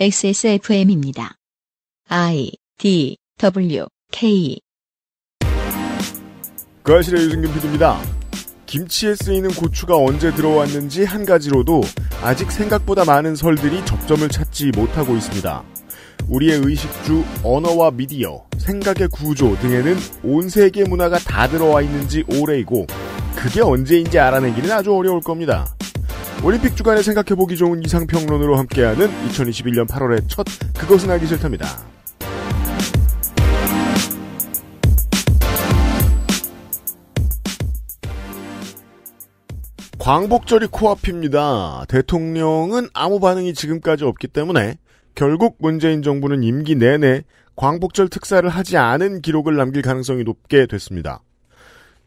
XSFM입니다. I D W K 그 아실의 유승균 PD입니다. 김치에 쓰이는 고추가 언제 들어왔는지 한 가지로도 아직 생각보다 많은 설들이 접점을 찾지 못하고 있습니다. 우리의 의식주, 언어와 미디어, 생각의 구조 등에는 온 세계 문화가 다 들어와 있는지 오래이고 그게 언제인지 알아내기는 아주 어려울 겁니다. 올림픽 주간에 생각해보기 좋은 이상평론으로 함께하는 2021년 8월의 첫 그것은 알기 싫답니다. 광복절이 코앞입니다. 대통령은 아무 반응이 지금까지 없기 때문에 결국 문재인 정부는 임기 내내 광복절 특사를 하지 않은 기록을 남길 가능성이 높게 됐습니다.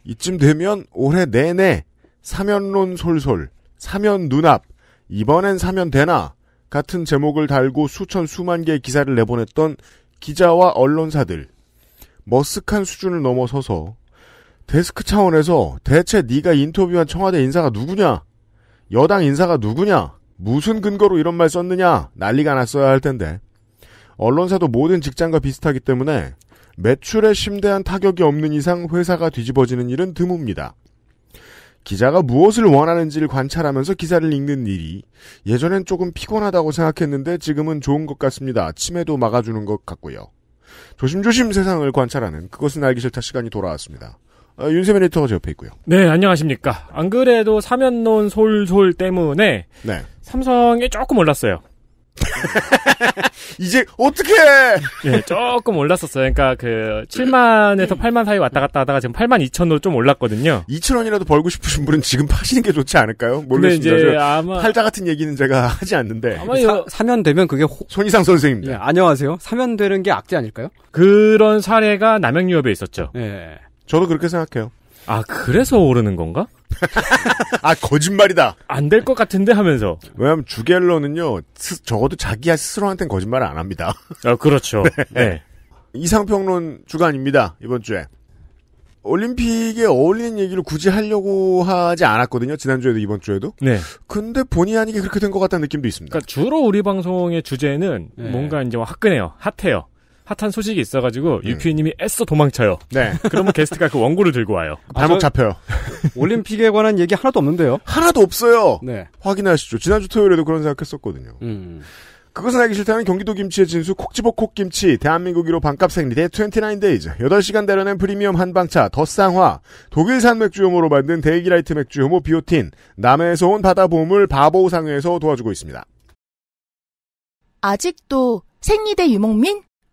이쯤 되면 올해 내내 사면론 솔솔 사면 눈앞, 이번엔 사면 되나? 같은 제목을 달고 수천 수만 개의 기사를 내보냈던 기자와 언론사들. 머쓱한 수준을 넘어서서 데스크 차원에서 대체 네가 인터뷰한 청와대 인사가 누구냐? 여당 인사가 누구냐? 무슨 근거로 이런 말 썼느냐? 난리가 났어야 할 텐데. 언론사도 모든 직장과 비슷하기 때문에 매출에 심대한 타격이 없는 이상 회사가 뒤집어지는 일은 드뭅니다. 기자가 무엇을 원하는지를 관찰하면서 기사를 읽는 일이 예전엔 조금 피곤하다고 생각했는데 지금은 좋은 것 같습니다. 치매도 막아주는 것 같고요. 조심조심 세상을 관찰하는 그것은 알기 싫다 시간이 돌아왔습니다. 어, 윤세민 리터가 제 옆에 있고요. 네, 안녕하십니까. 안 그래도 사면론 솔솔 때문에 네. 삼성이 조금 올랐어요. 이제 어떻게? 네, 예, 조금 올랐었어요. 그러니까 그 7만에서 8만 사이 왔다 갔다 하다가 지금 8만 2천으로 좀 올랐거든요. 2천 원이라도 벌고 싶으신 분은 지금 파시는 게 좋지 않을까요? 모르겠습니다. 이제 아마 팔자 같은 얘기는 제가 하지 않는데 아마 사, 사면 되면 그게 호... 손이상 선생입니다. 예, 안녕하세요. 사면 되는 게 악재 아닐까요? 그런 사례가 남양유업에 있었죠. 예. 저도 그렇게 생각해요. 아 그래서 오르는 건가? 아 거짓말이다. 안 될 것 같은데 하면서. 왜냐하면 주갤러는요 적어도 자기야 스스로한테는 거짓말을 안 합니다. 아 그렇죠. 네. 네. 이상평론 주간입니다 이번 주에. 올림픽에 어울리는 얘기를 굳이 하려고 하지 않았거든요. 지난주에도 이번 주에도. 네. 근데 본의 아니게 그렇게 된 것 같다는 느낌도 있습니다. 그러니까 주로 우리 방송의 주제는 네. 뭔가 이제 뭐 화끈해요. 핫해요. 핫한 소식이 있어가지고 음. 유피님이 애써 도망쳐요. 네. 그러면 게스트가 그 원고를 들고 와요. 발목 아, 잡혀요. 올림픽에 관한 얘기 하나도 없는데요. 하나도 없어요. 네. 확인하시죠. 지난주 토요일에도 그런 생각했었거든요. 음. 그것은 알기 싫다는 경기도 김치의 진수 콕집복콕 김치 대한민국 1로 반값 생리대 29데이즈 8시간 대련는 프리미엄 한방차 더쌍화 독일산 맥주효모로 만든 데이기라이트 맥주효모 비오틴 남해에서 온 바다 보물 바보상회에서 도와주고 있습니다. 아직도 생리대 유목민?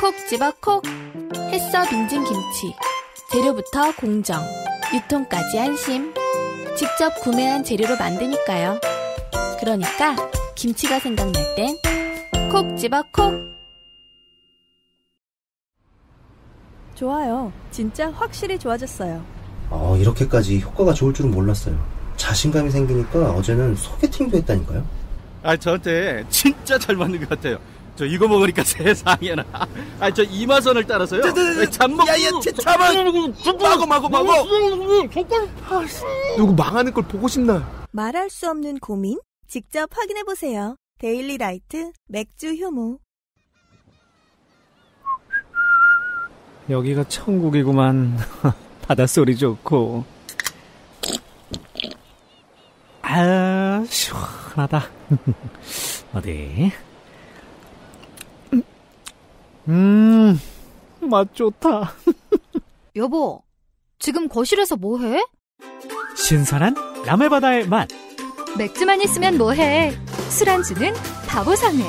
콕 집어 콕 햇서 빙진 김치 재료부터 공정 유통까지 안심 직접 구매한 재료로 만드니까요 그러니까 김치가 생각날 땐 콕 집어 콕 좋아요 진짜 확실히 좋아졌어요 어, 이렇게까지 효과가 좋을 줄은 몰랐어요 자신감이 생기니까 어제는 소개팅도 했다니까요 아 저한테 진짜 잘 맞는 것 같아요 저 이거 먹으니까 세상에나. 아 저 이마선을 따라서요. 잠먹. 야야 잠만. 음, 음, 음, 마고 마고 마고. 누구 망하는 걸 보고 싶나? 말할 수 없는 고민 직접 확인해 보세요. 데일리 라이트 맥주 효모. 여기가 천국이구만. 바닷소리 좋고. 아, 시원하다. 어디? 음, 맛 좋다. 여보, 지금 거실에서 뭐해? 신선한 남해바다의 맛. 맥주만 있으면 뭐해? 술안주는 바보상회.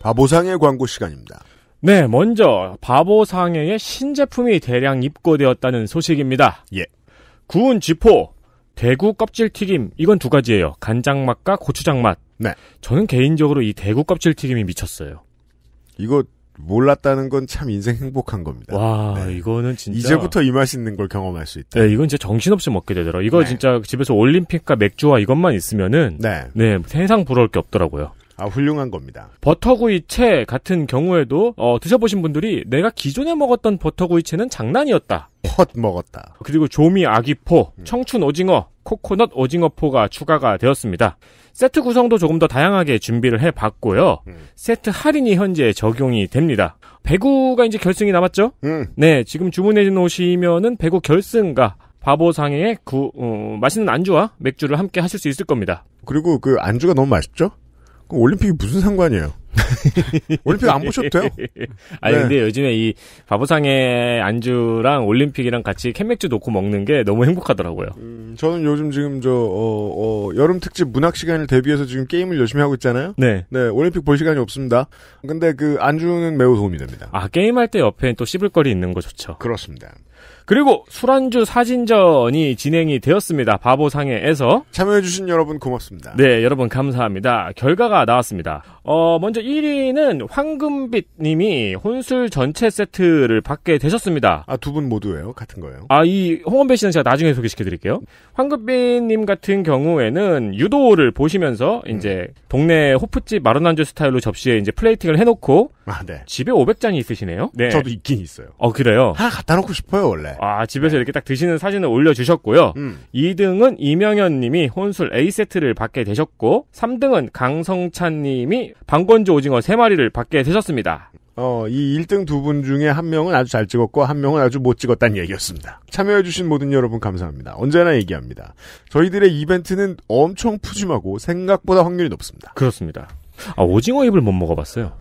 바보상회 광고 시간입니다. 네, 먼저 바보상회의 신제품이 대량 입고되었다는 소식입니다. 예. 구운 지포 대구 껍질 튀김 이건 두 가지예요. 간장 맛과 고추장 맛. 네. 저는 개인적으로 이 대구 껍질 튀김이 미쳤어요. 이거 몰랐다는 건 참 인생 행복한 겁니다. 와, 네. 이거는 진짜 이제부터 이 맛있는 걸 경험할 수 있다. 네, 이건 진짜 정신없이 먹게 되더라. 이거 네. 진짜 집에서 올림픽과 맥주와 이것만 있으면은 네, 네 세상 부러울 게 없더라고요. 아, 훌륭한 겁니다. 버터구이채 같은 경우에도 어, 드셔보신 분들이 내가 기존에 먹었던 버터구이채는 장난이었다. 헛 먹었다. 그리고 조미 아기포 청춘 오징어, 코코넛 오징어포가 추가가 되었습니다. 세트 구성도 조금 더 다양하게 준비를 해봤고요. 음. 세트 할인이 현재 적용이 됩니다. 배구가 이제 결승이 남았죠? 음. 네, 지금 주문해 놓으시면은 배구 결승과 바보상의 구, 어, 맛있는 안주와 맥주를 함께 하실 수 있을 겁니다. 그리고 그 안주가 너무 맛있죠? 그 올림픽이 무슨 상관이에요? 올림픽 안 보셔도 돼요. 아니 네. 근데 요즘에 이 바보상의 안주랑 올림픽이랑 같이 캔맥주 놓고 먹는 게 너무 행복하더라고요. 음, 저는 요즘 지금 저 어, 어, 여름 특집 문학 시간을 대비해서 지금 게임을 열심히 하고 있잖아요. 네. 네 올림픽 볼 시간이 없습니다. 근데 그 안주는 매우 도움이 됩니다. 아 게임 할 때 옆에 또 씹을 거리 있는 거 좋죠. 그렇습니다. 그리고 술안주 사진전이 진행이 되었습니다. 바보상해에서. 참여해주신 여러분 고맙습니다. 네, 여러분 감사합니다. 결과가 나왔습니다. 어, 먼저 1위는 황금빛님이 혼술 전체 세트를 받게 되셨습니다. 아, 두 분 모두예요? 같은 거예요? 아, 이 홍원배 씨는 제가 나중에 소개시켜드릴게요. 황금빛님 같은 경우에는 유도를 보시면서 이제 음. 동네 호프집 마른안주 스타일로 접시에 이제 플레이팅을 해놓고 아, 네. 집에 500잔이 있으시네요. 네. 저도 있긴 있어요. 어, 그래요? 하나 갖다 놓고 싶어요, 원래. 아, 집에서 이렇게 딱 드시는 사진을 올려주셨고요. 음. 2등은 이명현 님이 혼술 A세트를 받게 되셨고, 3등은 강성찬 님이 방건조 오징어 3마리를 받게 되셨습니다. 어, 이 1등 두 분 중에 한 명은 아주 잘 찍었고 한 명은 아주 못 찍었다는 얘기였습니다. 참여해주신 모든 여러분 감사합니다. 언제나 얘기합니다. 저희들의 이벤트는 엄청 푸짐하고 생각보다 확률이 높습니다. 그렇습니다. 아, 오징어 입을 못 먹어봤어요.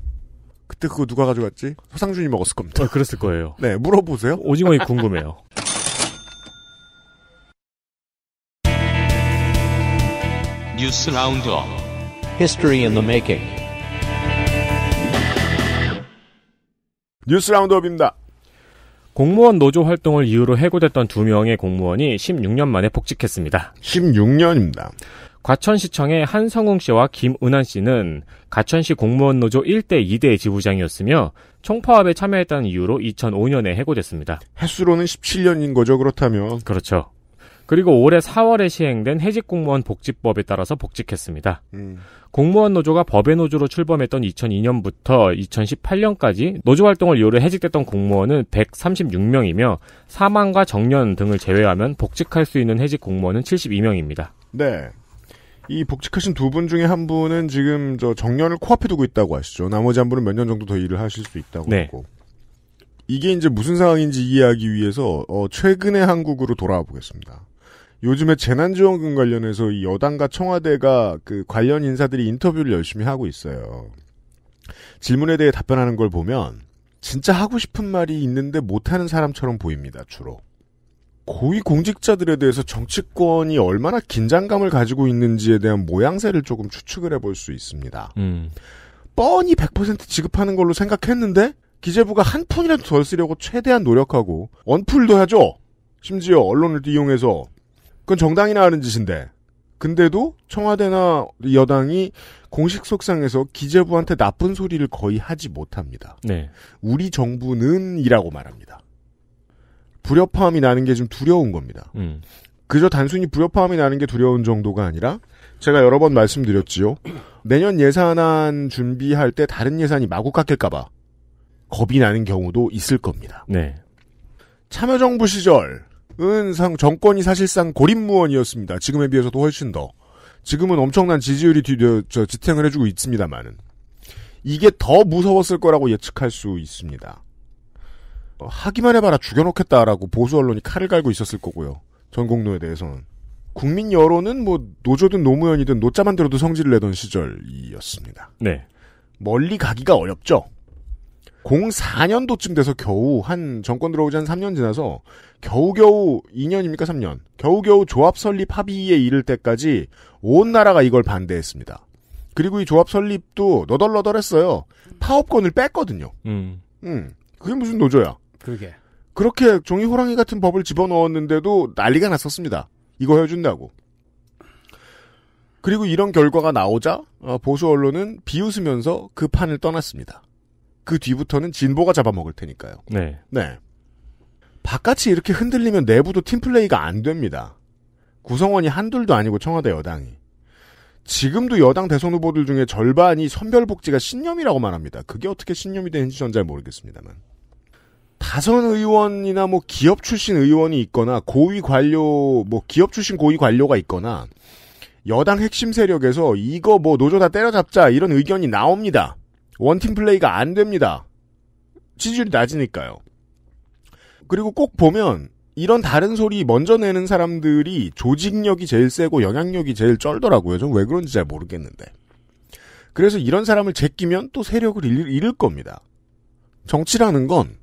그때 그거 누가 가져갔지? 서상준이 먹었을 겁니다. 어, 그랬을 거예요. 네, 물어보세요. 오징어이 궁금해요. 뉴스 라운드업 히스토리 인더 메이킹 뉴스 라운드업입니다. 공무원 노조 활동을 이유로 해고됐던 두 명의 공무원이 16년 만에 복직했습니다. 16년입니다. 과천시청의 한성웅 씨와 김은한 씨는 과천시 공무원 노조 1대 2대 지부장이었으며 총파업에 참여했다는 이유로 2005년에 해고됐습니다. 횟수로는 17년인 거죠, 그렇다면. 그렇죠. 그리고 올해 4월에 시행된 해직공무원 복지법에 따라서 복직했습니다. 음. 공무원 노조가 법의 노조로 출범했던 2002년부터 2018년까지 노조 활동을 이유로 해직됐던 공무원은 136명이며 사망과 정년 등을 제외하면 복직할 수 있는 해직 공무원은 72명입니다. 네. 이 복직하신 두 분 중에 한 분은 지금 저 정년을 코앞에 두고 있다고 하시죠. 나머지 한 분은 몇 년 정도 더 일을 하실 수 있다고 네. 하고. 이게 이제 무슨 상황인지 이해하기 위해서 어, 최근의 한국으로 돌아와 보겠습니다. 요즘에 재난지원금 관련해서 이 여당과 청와대가 그 관련 인사들이 인터뷰를 열심히 하고 있어요. 질문에 대해 답변하는 걸 보면 진짜 하고 싶은 말이 있는데 못하는 사람처럼 보입니다. 주로. 고위 공직자들에 대해서 정치권이 얼마나 긴장감을 가지고 있는지에 대한 모양새를 조금 추측을 해볼 수 있습니다. 음. 뻔히 100% 지급하는 걸로 생각했는데 기재부가 한 푼이라도 덜 쓰려고 최대한 노력하고 언풀도 하죠. 심지어 언론을 이용해서 그건 정당이나 하는 짓인데 근데도 청와대나 여당이 공식 속상에서 기재부한테 나쁜 소리를 거의 하지 못합니다. 네. 우리 정부는이라고 말합니다. 불협화음이 나는 게 좀 두려운 겁니다. 음. 그저 단순히 불협화음이 나는 게 두려운 정도가 아니라 제가 여러 번 말씀드렸지요. 내년 예산안 준비할 때 다른 예산이 마구 깎일까봐 겁이 나는 경우도 있을 겁니다. 네. 참여정부 시절은 상 정권이 사실상 고립무원이었습니다. 지금에 비해서도 훨씬 더. 지금은 엄청난 지지율이 뒤, 저, 지탱을 해주고 있습니다만은. 이게 더 무서웠을 거라고 예측할 수 있습니다. 어, 하기만 해봐라 죽여놓겠다라고 보수 언론이 칼을 갈고 있었을 거고요. 전공노에 대해서는. 국민 여론은 뭐 노조든 노무현이든 노자만 들어도 성질을 내던 시절이었습니다. 네. 멀리 가기가 어렵죠. 04년도쯤 돼서 겨우 한 정권 들어오지 한 3년 지나서 겨우겨우 2년입니까 3년 겨우겨우 조합 설립 합의에 이를 때까지 온 나라가 이걸 반대했습니다. 그리고 이 조합 설립도 너덜너덜했어요. 파업권을 뺐거든요. 음. 음. 그게 무슨 노조야? 그러게. 그렇게 종이 호랑이 같은 법을 집어넣었는데도 난리가 났었습니다. 이거 해준다고. 그리고 이런 결과가 나오자 어, 보수 언론은 비웃으면서 그 판을 떠났습니다. 그 뒤부터는 진보가 잡아먹을 테니까요. 네. 네. 바깥이 이렇게 흔들리면 내부도 팀플레이가 안 됩니다. 구성원이 한둘도 아니고 청와대 여당이. 지금도 여당 대선 후보들 중에 절반이 선별복지가 신념이라고 말합니다. 그게 어떻게 신념이 되는지 전 잘 모르겠습니다만. 다선 의원이나 뭐 기업 출신 의원이 있거나 고위 관료 뭐 기업 출신 고위 관료가 있거나 여당 핵심 세력에서 이거 뭐 노조 다 때려잡자 이런 의견이 나옵니다. 원팀 플레이가 안 됩니다. 지지율이 낮으니까요. 그리고 꼭 보면 이런 다른 소리 먼저 내는 사람들이 조직력이 제일 세고 영향력이 제일 쩔더라고요. 전 왜 그런지 잘 모르겠는데. 그래서 이런 사람을 제끼면 또 세력을 잃을 겁니다. 정치라는 건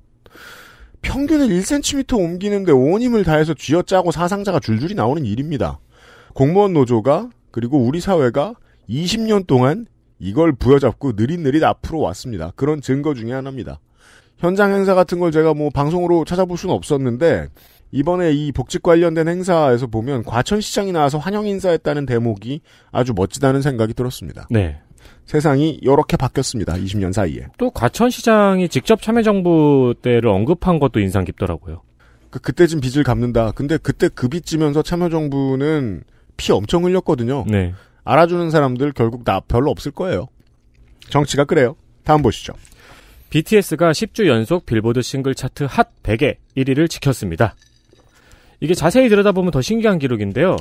평균을 1cm 옮기는데 온 힘을 다해서 쥐어짜고 사상자가 줄줄이 나오는 일입니다. 공무원 노조가 그리고 우리 사회가 20년 동안 이걸 부여잡고 느릿느릿 앞으로 왔습니다. 그런 증거 중의 하나입니다. 현장 행사 같은 걸 제가 뭐 방송으로 찾아볼 수는 없었는데 이번에 이 복직 관련된 행사에서 보면 과천시장이 나와서 환영 인사했다는 대목이 아주 멋지다는 생각이 들었습니다. 네. 세상이 이렇게 바뀌었습니다. 20년 사이에. 또 과천시장이 직접 참여정부 때를 언급한 것도 인상 깊더라고요. 그, 그때쯤 빚을 갚는다. 근데 그때 그빚 지면서 참여정부는 피 엄청 흘렸거든요. 네. 알아주는 사람들 결국 나 별로 없을 거예요. 정치가 그래요. 다음 보시죠. BTS가 10주 연속 빌보드 싱글 차트 핫 100에 1위를 지켰습니다. 이게 자세히 들여다보면 더 신기한 기록인데요.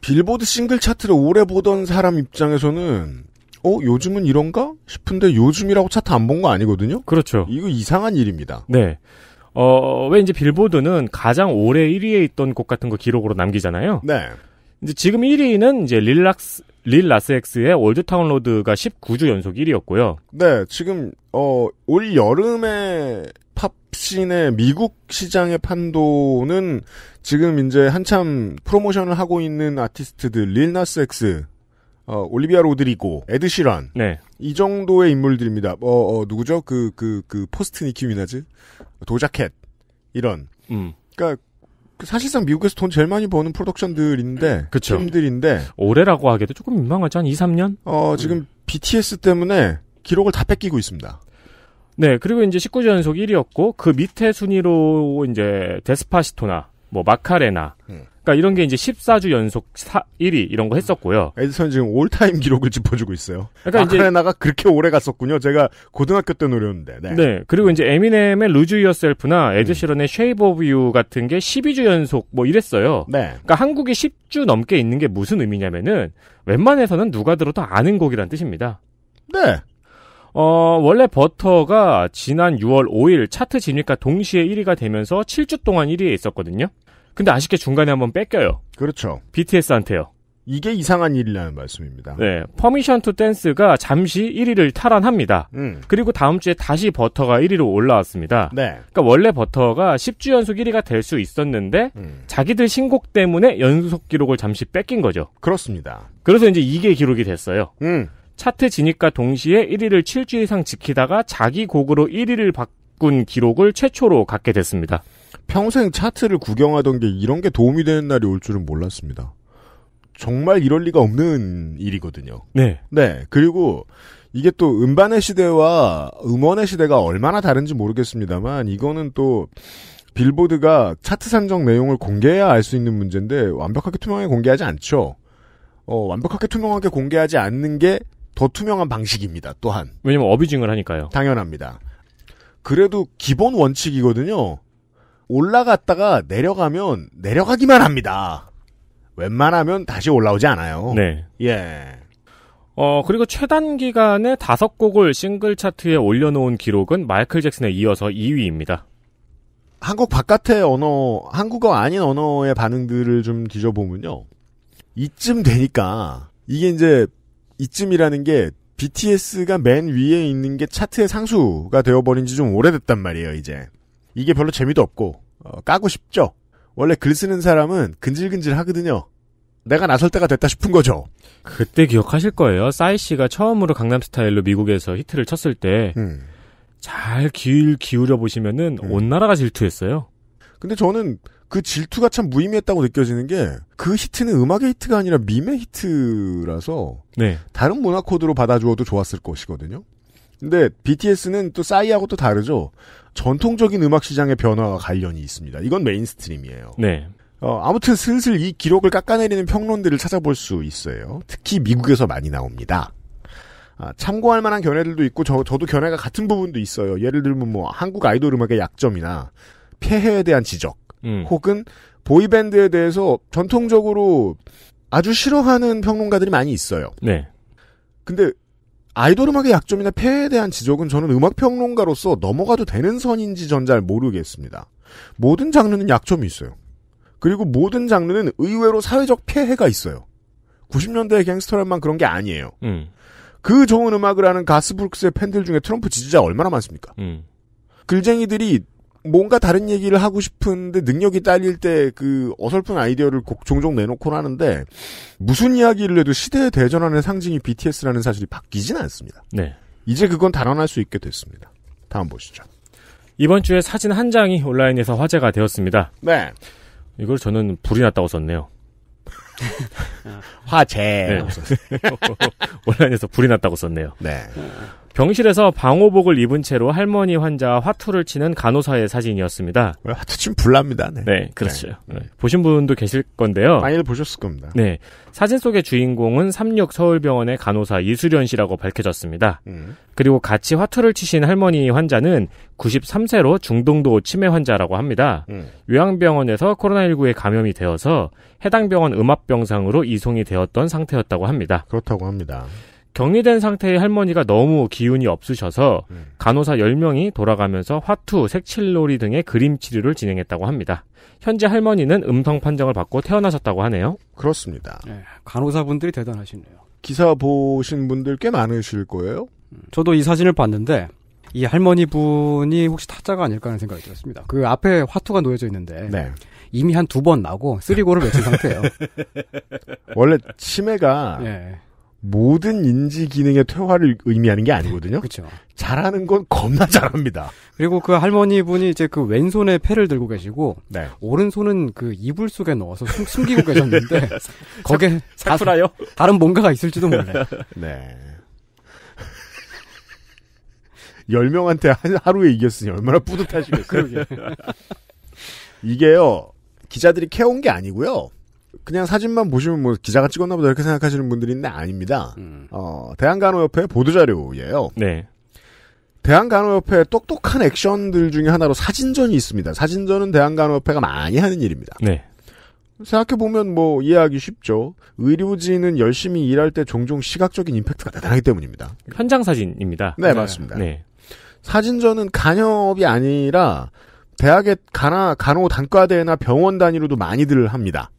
빌보드 싱글 차트를 오래 보던 사람 입장에서는 어 요즘은 이런가 싶은데 요즘이라고 차트 안 본 거 아니거든요. 그렇죠. 이거 이상한 일입니다. 네. 어, 왜 이제 빌보드는 가장 오래 1위에 있던 곡 같은 거 기록으로 남기잖아요. 네. 이제 지금 1위는 이제 릴락스, 릴라스엑스의 월드타운 로드가 19주 연속 1위였고요. 네, 지금, 어, 올 여름에 팝신의 미국 시장의 판도는 지금 이제 한참 프로모션을 하고 있는 아티스트들, 릴나스엑스, 어, 올리비아 로드리고, 에드 시란. 네. 이 정도의 인물들입니다. 어, 어 누구죠? 그, 그, 그, 포스트 니키 미나즈? 도자켓. 이런. 음. 그니까, 그 사실상 미국에서 돈 제일 많이 버는 프로덕션들인데. 그쵸. 팀들인데. 올해라고 하기도 조금 민망하지? 한 2, 3년? 어, 지금 음. BTS 때문에 기록을 다 뺏기고 있습니다. 네, 그리고 이제 19주 연속 1위였고, 그 밑에 순위로 이제 데스파시토나, 뭐 마카레나, 음. 그러니까 이런 게 이제 14주 연속 4, 1위 이런 거 했었고요. 에디슨 지금 올타임 기록을 짚어주고 있어요. 그러니까 아카나가 그렇게 오래 갔었군요. 제가 고등학교 때 노렸는데. 네. 네. 그리고 이제 에미넴의 루즈 유어셀프나 에드시런의 쉐이브 오브 유 같은 게 12주 연속 뭐 이랬어요. 네. 그러니까 한국이 10주 넘게 있는 게 무슨 의미냐면은 웬만해서는 누가 들어도 아는 곡이란 뜻입니다. 네. 어, 원래 버터가 지난 6월 5일 차트 진입과 동시에 1위가 되면서 7주 동안 1위에 있었거든요. 근데 아쉽게 중간에 한번 뺏겨요. 그렇죠. BTS한테요. 이게 이상한 일이라는 말씀입니다. 네. 퍼미션 투 댄스가 잠시 1위를 탈환합니다. 음. 그리고 다음 주에 다시 버터가 1위로 올라왔습니다. 네. 그러니까 원래 버터가 10주 연속 1위가 될 수 있었는데 음. 자기들 신곡 때문에 연속 기록을 잠시 뺏긴 거죠. 그렇습니다. 그래서 이제 이게 기록이 됐어요. 음. 차트 진입과 동시에 1위를 7주 이상 지키다가 자기 곡으로 1위를 바꾼 기록을 최초로 갖게 됐습니다. 평생 차트를 구경하던 게 이런 게 도움이 되는 날이 올 줄은 몰랐습니다. 정말 이럴 리가 없는 일이거든요. 네. 네. 그리고 이게 또 음반의 시대와 음원의 시대가 얼마나 다른지 모르겠습니다만 이거는 또 빌보드가 차트 산정 내용을 공개해야 알 수 있는 문제인데 완벽하게 투명하게 공개하지 않죠. 어, 완벽하게 투명하게 공개하지 않는 게 더 투명한 방식입니다. 또한 왜냐면 어비징을 하니까요. 당연합니다. 그래도 기본 원칙이거든요. 올라갔다가 내려가면 내려가기만 합니다. 웬만하면 다시 올라오지 않아요. 네. 예. 어, 그리고 최단 기간에 다섯 곡을 싱글 차트에 올려놓은 기록은 마이클 잭슨에 이어서 2위입니다. 한국 바깥의 언어, 한국어 아닌 언어의 반응들을 좀 뒤져보면요. 이쯤 되니까, 이게 이제, 이쯤이라는 게, BTS가 맨 위에 있는 게 차트의 상수가 되어버린 지 좀 오래됐단 말이에요, 이제. 이게 별로 재미도 없고, 어, 까고 싶죠. 원래 글 쓰는 사람은 근질근질 하거든요. 내가 나설 때가 됐다 싶은 거죠. 그때 기억하실 거예요. 싸이 씨가 처음으로 강남 스타일로 미국에서 히트를 쳤을 때, 음. 잘 귀를 기울여 보시면은 음. 온 나라가 질투했어요. 근데 저는 그 질투가 참 무의미했다고 느껴지는 게, 그 히트는 음악의 히트가 아니라 밈의 히트라서, 네. 다른 문화 코드로 받아주어도 좋았을 것이거든요. 근데 BTS는 또 싸이하고 또 다르죠. 전통적인 음악 시장의 변화와 관련이 있습니다. 이건 메인스트림이에요. 네. 어, 아무튼 슬슬 이 기록을 깎아내리는 평론들을 찾아볼 수 있어요. 특히 미국에서 많이 나옵니다. 아, 참고할 만한 견해들도 있고 저, 저도 견해가 같은 부분도 있어요. 예를 들면 뭐 한국 아이돌 음악의 약점이나 폐해에 대한 지적 음. 혹은 보이밴드에 대해서 전통적으로 아주 싫어하는 평론가들이 많이 있어요. 네. 근데 아이돌 음악의 약점이나 폐에 대한 지적은 저는 음악평론가로서 넘어가도 되는 선인지 전 잘 모르겠습니다. 모든 장르는 약점이 있어요. 그리고 모든 장르는 의외로 사회적 폐해가 있어요. 90년대의 갱스터랩만 그런 게 아니에요. 음. 그 좋은 음악을 하는 가스브룩스의 팬들 중에 트럼프 지지자 얼마나 많습니까? 음. 글쟁이들이 뭔가 다른 얘기를 하고 싶은데 능력이 딸릴 때 그 어설픈 아이디어를 종종 내놓곤 하는데 무슨 이야기를 해도 시대에대전하는 상징이 BTS라는 사실이 바뀌진 않습니다. 네. 이제 그건 단언할 수 있게 됐습니다. 다음 보시죠. 이번 주에 사진 한 장이 온라인에서 화제가 되었습니다. 네. 이걸 저는 불이 났다고 썼네요. 화재 네. 온라인에서 불이 났다고 썼네요. 네. 병실에서 방호복을 입은 채로 할머니 환자 화투를 치는 간호사의 사진이었습니다. 화투 치면 불납니다. 네, 네 그렇죠. 네. 보신 분도 계실 건데요. 많이 보셨을 겁니다. 네, 사진 속의 주인공은 삼육 서울병원의 간호사 이수련 씨라고 밝혀졌습니다. 음. 그리고 같이 화투를 치신 할머니 환자는 93세로 중동도 치매 환자라고 합니다. 음. 요양병원에서 코로나19에 감염이 되어서 해당 병원 음압병상으로 이송이 되었던 상태였다고 합니다. 그렇다고 합니다. 격리된 상태의 할머니가 너무 기운이 없으셔서 음. 간호사 10명이 돌아가면서 화투, 색칠놀이 등의 그림 치료를 진행했다고 합니다. 현재 할머니는 음성 판정을 받고 태어나셨다고 하네요. 그렇습니다. 네, 간호사분들이 대단하시네요. 기사 보신 분들 꽤 많으실 거예요. 음, 저도 이 사진을 봤는데 이 할머니 분이 혹시 타짜가 아닐까 하는 생각이 들었습니다. 그 앞에 화투가 놓여져 있는데 네. 이미 한 두 번 나고 쓰리고를 맺친 상태예요. 원래 치매가 네. 모든 인지 기능의 퇴화를 의미하는 게 아니거든요. 그렇죠. 잘하는 건 겁나 잘합니다. 그리고 그 할머니 분이 이제 그 왼손에 패를 들고 계시고 네. 오른손은 그 이불 속에 넣어서 숨, 기고 계셨는데 거기에 사프라요? 다른 뭔가가 있을지도 몰라요. 네. 열명한테 하루에 이겼으니 얼마나 뿌듯하시겠어요. 이게요. 기자들이 캐온 게 아니고요. 그냥 사진만 보시면 뭐 기자가 찍었나 보다 이렇게 생각하시는 분들이 있는데 아닙니다. 음. 어, 대한간호협회 보도자료예요. 네. 대한간호협회 똑똑한 액션들 중에 하나로 사진전이 있습니다. 사진전은 대한간호협회가 많이 하는 일입니다. 네. 생각해보면 뭐 이해하기 쉽죠. 의료진은 열심히 일할 때 종종 시각적인 임팩트가 대단하기 때문입니다. 현장 사진입니다. 네, 네. 맞습니다. 네. 사진전은 간협이 아니라 대학의 간호 단과대나 병원 단위로도 많이들 합니다.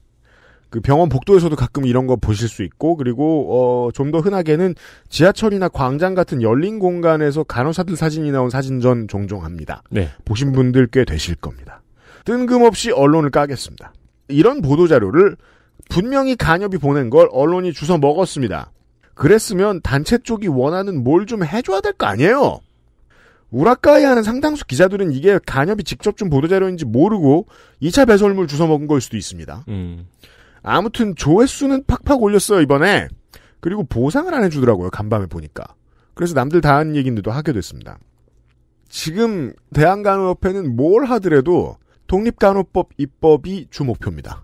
그 병원 복도에서도 가끔 이런 거 보실 수 있고 그리고 어, 좀 더 흔하게는 지하철이나 광장 같은 열린 공간에서 간호사들 사진이 나온 사진전 종종 합니다. 네. 보신 분들 꽤 되실 겁니다. 뜬금없이 언론을 까겠습니다. 이런 보도 자료를 분명히 간협이 보낸 걸 언론이 주워 먹었습니다. 그랬으면 단체 쪽이 원하는 뭘 좀 해줘야 될 거 아니에요. 우라카이 하는 상당수 기자들은 이게 간협이 직접 준 보도자료인지 모르고 2차 배설물 주워 먹은 걸 수도 있습니다. 음. 아무튼 조회수는 팍팍 올렸어요, 이번에. 그리고 보상을 안 해주더라고요, 간밤에 보니까. 그래서 남들 다 하는 얘기인데도 하게 됐습니다. 지금 대한간호협회는 뭘 하더라도 독립간호법 입법이 주목표입니다.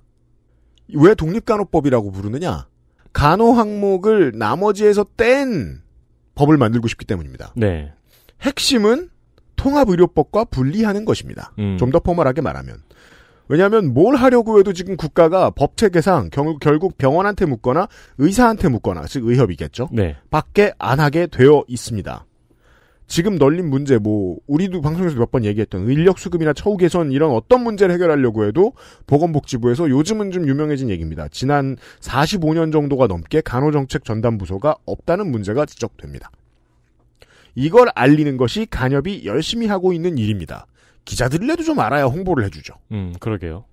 왜 독립간호법이라고 부르느냐? 간호 항목을 나머지에서 뗀 법을 만들고 싶기 때문입니다. 네. 핵심은 통합의료법과 분리하는 것입니다. 음. 좀더 포멀하게 말하면. 왜냐하면 뭘 하려고 해도 지금 국가가 법체계상 결, 결국 병원한테 묻거나 의사한테 묻거나 즉 의협이겠죠. 네. 밖에 안 하게 되어 있습니다. 지금 널린 문제 뭐 우리도 방송에서 몇 번 얘기했던 인력 수급이나 처우 개선 이런 어떤 문제를 해결하려고 해도 보건복지부에서 요즘은 좀 유명해진 얘기입니다. 지난 45년 정도가 넘게 간호정책 전담부서가 없다는 문제가 지적됩니다. 이걸 알리는 것이 간협이 열심히 하고 있는 일입니다. 기자들이라도 좀 알아야 홍보를 해주죠. 음, 그러게요.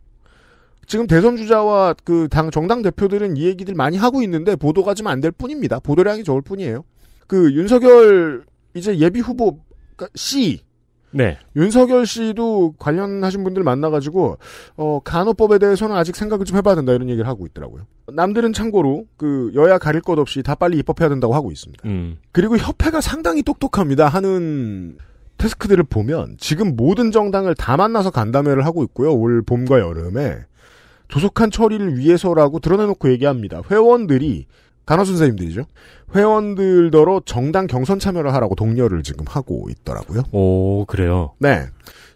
지금 대선 주자와 그 당 정당 대표들은 이 얘기들 많이 하고 있는데 보도가 좀 안 될 뿐입니다. 보도량이 적을 뿐이에요. 그 윤석열 이제 예비 후보 C 그러니까 네. 윤석열 씨도 관련하신 분들 만나가지고, 어, 간호법에 대해서는 아직 생각을 좀 해봐야 된다 이런 얘기를 하고 있더라고요. 남들은 참고로, 그, 여야 가릴 것 없이 다 빨리 입법해야 된다고 하고 있습니다. 음. 그리고 협회가 상당히 똑똑합니다 하는 태스크들을 보면 지금 모든 정당을 다 만나서 간담회를 하고 있고요. 올 봄과 여름에 조속한 처리를 위해서라고 드러내놓고 얘기합니다. 회원들이 간호 선생님들이죠. 회원들더러 정당 경선 참여를 하라고 독려를 지금 하고 있더라고요. 오, 그래요. 네.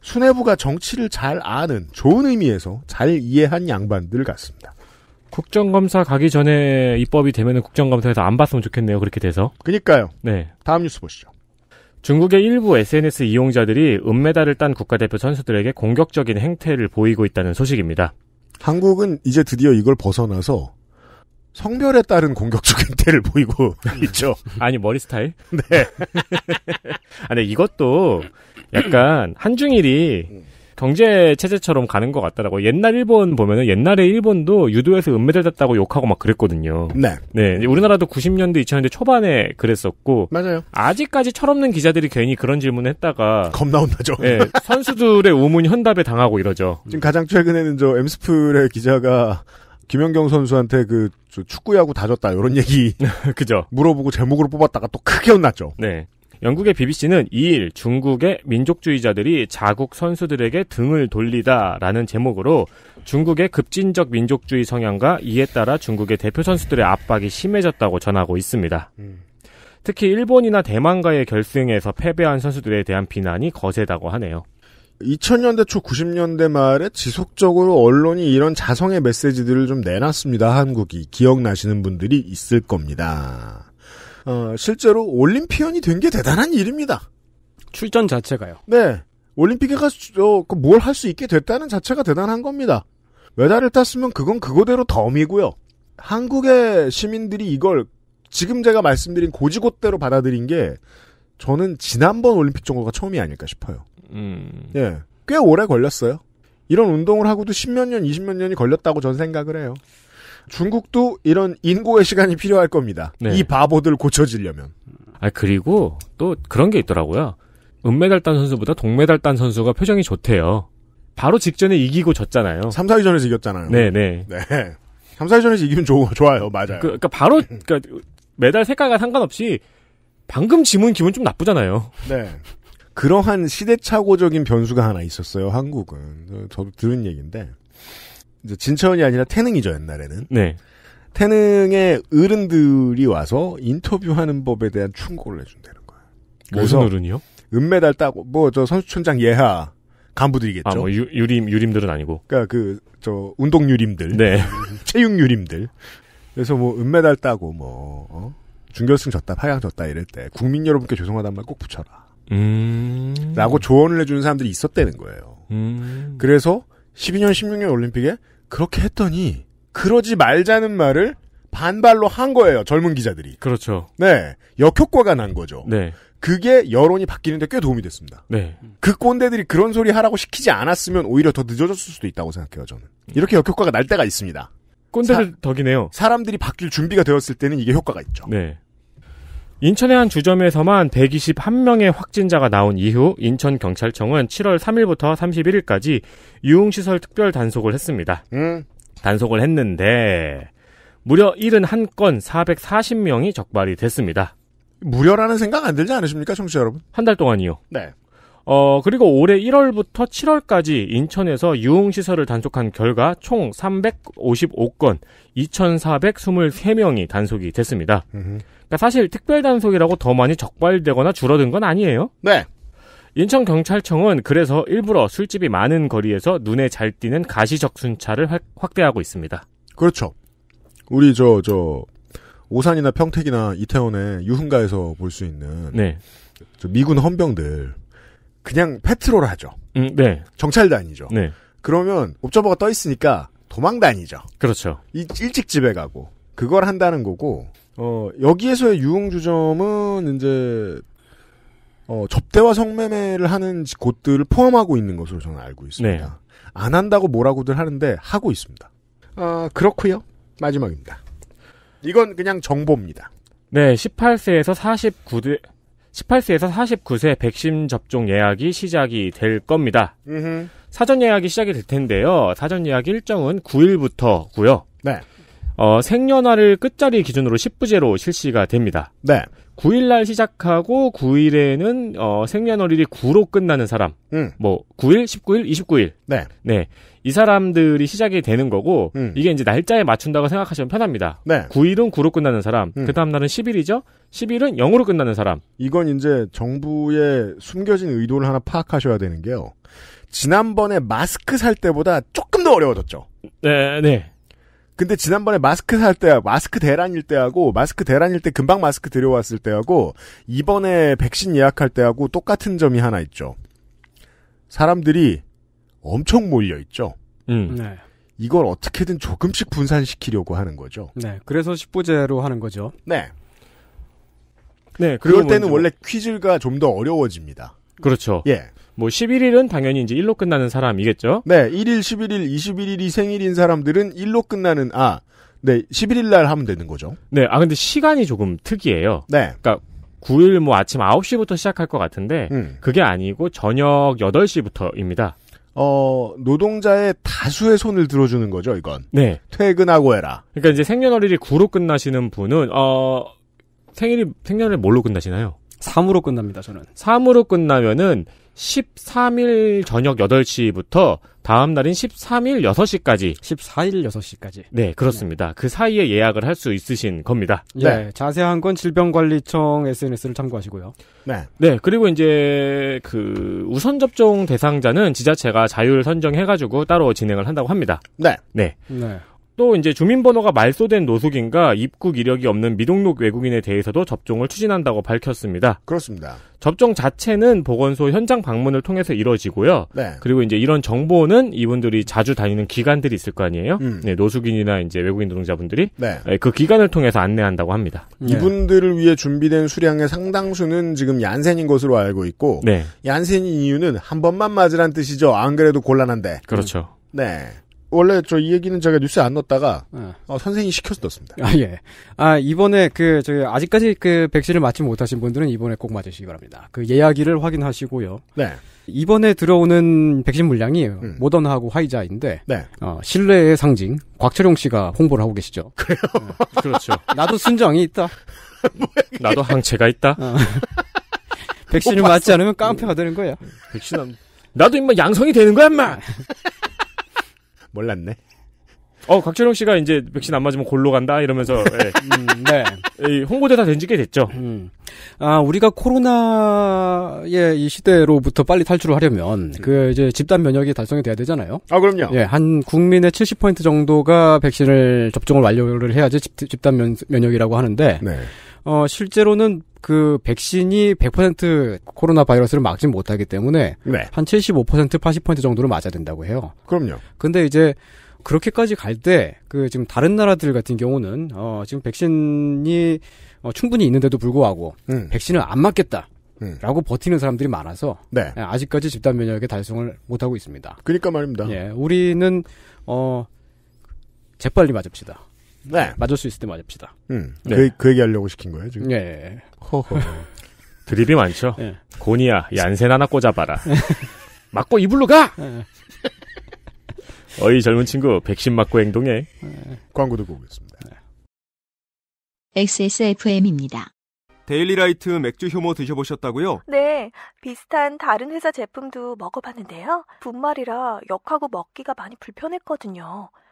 수뇌부가 정치를 잘 아는 좋은 의미에서 잘 이해한 양반들 같습니다. 국정검사 가기 전에 입법이 되면 국정검사에서 안 봤으면 좋겠네요. 그렇게 돼서. 그니까요. 네. 다음 뉴스 보시죠. 중국의 일부 SNS 이용자들이 은메달을 딴 국가대표 선수들에게 공격적인 행태를 보이고 있다는 소식입니다. 한국은 이제 드디어 이걸 벗어나서 성별에 따른 공격적행 태를 보이고 있죠. 아니 머리 스타일? 네. 아니 이것도 약간 한중일이 음. 경제 체제처럼 가는 것 같더라고. 옛날 일본 보면은 옛날에 일본도 유도에서 은메달 땄다고 욕하고 막 그랬거든요. 네. 네. 우리나라도 90년대 2000년대 초반에 그랬었고 맞아요. 아직까지 철없는 기자들이 괜히 그런 질문을 했다가 겁나 혼나죠. 네. 선수들의 우문 현답에 당하고 이러죠. 지금 가장 최근에는 저 엠스풀의 기자가 김연경 선수한테 그 축구야구 다졌다 이런 얘기 그죠 물어보고 제목으로 뽑았다가 또 크게 혼났죠. 네. 영국의 BBC는 2일 중국의 민족주의자들이 자국 선수들에게 등을 돌리다라는 제목으로 중국의 급진적 민족주의 성향과 이에 따라 중국의 대표 선수들의 압박이 심해졌다고 전하고 있습니다. 음. 특히 일본이나 대만과의 결승에서 패배한 선수들에 대한 비난이 거세다고 하네요. 2000년대 초 90년대 말에 지속적으로 언론이 이런 자성의 메시지들을 좀 내놨습니다. 한국이 기억나시는 분들이 있을 겁니다. 어, 실제로 올림피언이 된 게 대단한 일입니다. 출전 자체가요. 네. 올림픽에 가서 어, 그 뭘할 수 있게 됐다는 자체가 대단한 겁니다. 메달을 땄으면 그건 그거대로 덤이고요. 한국의 시민들이 이걸 지금 제가 말씀드린 고지고대로 받아들인 게 저는 지난번 올림픽 정도가 처음이 아닐까 싶어요. 음. 예. 꽤 오래 걸렸어요. 이런 운동을 하고도 십몇 년, 이십몇 년이 걸렸다고 전 생각을 해요. 중국도 이런 인고의 시간이 필요할 겁니다. 네. 이 바보들 고쳐지려면. 아 그리고 또 그런 게 있더라고요. 은메달 단 선수보다 동메달 단 선수가 표정이 좋대요. 바로 직전에 이기고 졌잖아요. 3, 4위전에서 이겼잖아요. 네네. 네. 3, 4위전에서 이기면 좋, 좋아요. 맞아요. 그, 러니까 바로, 그니까 메달 색깔과 상관없이 방금 지문 기분 좀 나쁘잖아요. 네. 그러한 시대착오적인 변수가 하나 있었어요, 한국은. 저도 들은 얘기인데. 이제 진천이 아니라 태능이죠 옛날에는. 네. 태능에 어른들이 와서 인터뷰하는 법에 대한 충고를 해준다는 거예요. 무슨 어른이요? 은메달 따고 뭐 저 선수촌장 예하 아, 간부들이겠죠. 아, 뭐 유, 유림 유림들은 아니고. 그러니까 그 저 운동 유림들, 네. 체육 유림들. 그래서 뭐 은메달 따고 뭐 어? 준결승 졌다, 8강 졌다 이럴 때 국민 여러분께 죄송하단 말 꼭 붙여라. 음... 라고 조언을 해주는 사람들이 있었다는 거예요. 음... 그래서 12년, 16년 올림픽에 그렇게 했더니 그러지 말자는 말을 반발로 한 거예요. 젊은 기자들이. 그렇죠. 네. 역효과가 난 거죠. 네. 그게 여론이 바뀌는데 꽤 도움이 됐습니다. 네. 그 꼰대들이 그런 소리 하라고 시키지 않았으면 오히려 더 늦어졌을 수도 있다고 생각해요, 저는. 이렇게 역효과가 날 때가 있습니다. 꼰대들 사, 덕이네요. 사람들이 바뀔 준비가 되었을 때는 이게 효과가 있죠. 네. 인천의 한 주점에서만 121명의 확진자가 나온 이후 인천경찰청은 7월 3일부터 31일까지 유흥시설 특별 단속을 했습니다. 음. 단속을 했는데 무려 71건 440명이 적발이 됐습니다. 무려라는 생각 안 들지 않으십니까, 청취자 여러분? 한 달 동안이요. 네. 어, 그리고 올해 1월부터 7월까지 인천에서 유흥시설을 단속한 결과 총 355건, 2,423명이 단속이 됐습니다. 음흠. 그러니까 사실 특별 단속이라고 더 많이 적발되거나 줄어든 건 아니에요. 네. 인천경찰청은 그래서 일부러 술집이 많은 거리에서 눈에 잘 띄는 가시적순찰을 확대하고 있습니다. 그렇죠. 우리 저, 저, 오산이나 평택이나 이태원의 유흥가에서 볼 수 있는. 네. 미군 헌병들. 그냥 페트롤 하죠. 음, 네. 정찰 단이죠 네. 그러면 옵저버가 떠 있으니까 도망 다니죠. 그렇죠. 일, 일찍 집에 가고. 그걸 한다는 거고. 어, 여기에서의 유흥주점은 이제 어, 접대와 성매매를 하는 곳들을 포함하고 있는 것으로 저는 알고 있습니다. 네. 안 한다고 뭐라고들 하는데 하고 있습니다. 아, 그렇고요. 마지막입니다. 이건 그냥 정보입니다. 네, 18세에서 49세 18세에서 49세 백신 접종 예약이 시작이 될 겁니다. 음흠. 사전 예약이 시작이 될 텐데요. 사전 예약 일정은 9일부터고요. 네. 어, 생년화를 끝자리 기준으로 10부제로 실시가 됩니다. 네. 9일날 시작하고 9일에는 어, 생년월일이 9로 끝나는 사람. 음. 뭐 9일, 19일, 29일. 네. 네. 이 사람들이 시작이 되는 거고 음. 이게 이제 날짜에 맞춘다고 생각하시면 편합니다. 네. 9일은 9로 끝나는 사람. 음. 그다음 날은 10일이죠. 10일은 0으로 끝나는 사람. 이건 이제 정부의 숨겨진 의도를 하나 파악하셔야 되는 게요. 지난번에 마스크 살 때보다 조금 더 어려워졌죠. 네, 네. 근데 지난번에 마스크 살 때, 마스크 대란일 때하고, 마스크 대란일 때 금방 마스크 들여왔을 때하고, 이번에 백신 예약할 때하고 똑같은 점이 하나 있죠. 사람들이 엄청 몰려있죠. 음. 네. 이걸 어떻게든 조금씩 분산시키려고 하는 거죠. 네. 그래서 10부제로 하는 거죠. 네. 네. 그럴 때는 원래 퀴즈가 좀 더 어려워집니다. 그렇죠. 예. 뭐 11일은 당연히 이제 1로 끝나는 사람이겠죠? 네, 1일, 11일, 21일이 생일인 사람들은 1로 끝나는 아. 네, 11일 날 하면 되는 거죠. 네, 아 근데 시간이 조금 특이해요. 네. 그러니까 9일 뭐 아침 9시부터 시작할 것 같은데 음. 그게 아니고 저녁 8시부터입니다. 어, 노동자의 다수의 손을 들어주는 거죠, 이건. 네. 퇴근하고 해라. 그러니까 이제 생년월일이 9로 끝나시는 분은, 어, 생일이, 생년월일 뭘로 끝나시나요? 3으로 끝납니다, 저는. 3으로 끝나면은 13일 저녁 8시부터 다음 날인 13일 6시까지. 14일 6시까지. 네, 그렇습니다. 네. 그 사이에 예약을 할 수 있으신 겁니다. 예, 네. 자세한 건 질병관리청 SNS를 참고하시고요. 네. 네, 그리고 이제 그 우선 접종 대상자는 지자체가 자율 선정해가지고 따로 진행을 한다고 합니다. 네. 네. 네. 또 이제 주민번호가 말소된 노숙인과 입국 이력이 없는 미등록 외국인에 대해서도 접종을 추진한다고 밝혔습니다. 그렇습니다. 접종 자체는 보건소 현장 방문을 통해서 이루어지고요 네. 그리고 이제 이런 정보는 이분들이 자주 다니는 기관들이 있을 거 아니에요. 음. 네, 노숙인이나 이제 외국인 노동자분들이 네. 네 그 기관을 통해서 안내한다고 합니다. 네. 이분들을 위해 준비된 수량의 상당수는 지금 얀센인 것으로 알고 있고 네. 얀센인 이유는 한 번만 맞으란 뜻이죠. 안 그래도 곤란한데. 그렇죠. 음. 네. 원래 저 이 얘기는 제가 뉴스에 안 넣었다가 네. 어, 선생님이 시켜서 넣었습니다. 아 예. 아 이번에 그 저희 아직까지 그 백신을 맞지 못하신 분들은 이번에 꼭 맞으시기 바랍니다. 그 예약일을 확인하시고요. 네. 이번에 들어오는 백신 물량이 음. 모더나하고 화이자인데 네. 어, 신뢰의 상징 곽철용 씨가 홍보를 하고 계시죠. 그래요. 네. 그렇죠. 나도 순정이 있다. 나도 항체가 있다. 어. 백신을 맞지 않으면 깡패가 음. 되는 거야. 백신 은 나도 인마 양성이 되는 거야, 인마. 몰랐네. 어, 곽철용 씨가 이제 백신 안 맞으면 골로 간다 이러면서 네. 예. 음, 네. 홍보대사 된지꽤 됐죠. 음. 아, 우리가 코로나의 이 시대로부터 빨리 탈출을 하려면 음. 그 이제 집단 면역이 달성이 돼야 되잖아요. 아, 그럼요. 예, 한 국민의 70% 정도가 백신을 접종을 완료를 해야지 집, 단 면, 면역이라고 하는데 네. 어, 실제로는 그 백신이 100% 코로나 바이러스를 막진 못하기 때문에 네. 한75% 80% 정도를 맞아야 된다고 해요. 그럼요. 근데 이제 그렇게까지 갈 때 그 지금 다른 나라들 같은 경우는 어 지금 백신이 어 충분히 있는데도 불구하고 음. 백신을 안 맞겠다. 음. 라고 버티는 사람들이 많아서 네. 예, 아직까지 집단 면역에 달성을 못하고 있습니다. 그러니까 말입니다. 예, 우리는 어 재빨리 맞읍시다. 네. 맞을 수 있을 때 맞읍시다. 음. 네. 그, 그 얘기하려고 시킨 거예요, 지금? 네. 예. 허허. 드립이 많죠? 네. 고니야, 얀센 하나 꽂아봐라. 맞고 이불로 가! 네. 어이 젊은 친구, 백신 맞고 행동해. 네. 광고 듣고 오겠습니다. XSFM입니다. 네. 데일리라이트 맥주 효모 드셔보셨다고요? 네, 비슷한 다른 회사 제품도 먹어봤는데요. 분말이라 역하고 먹기가 많이 불편했거든요.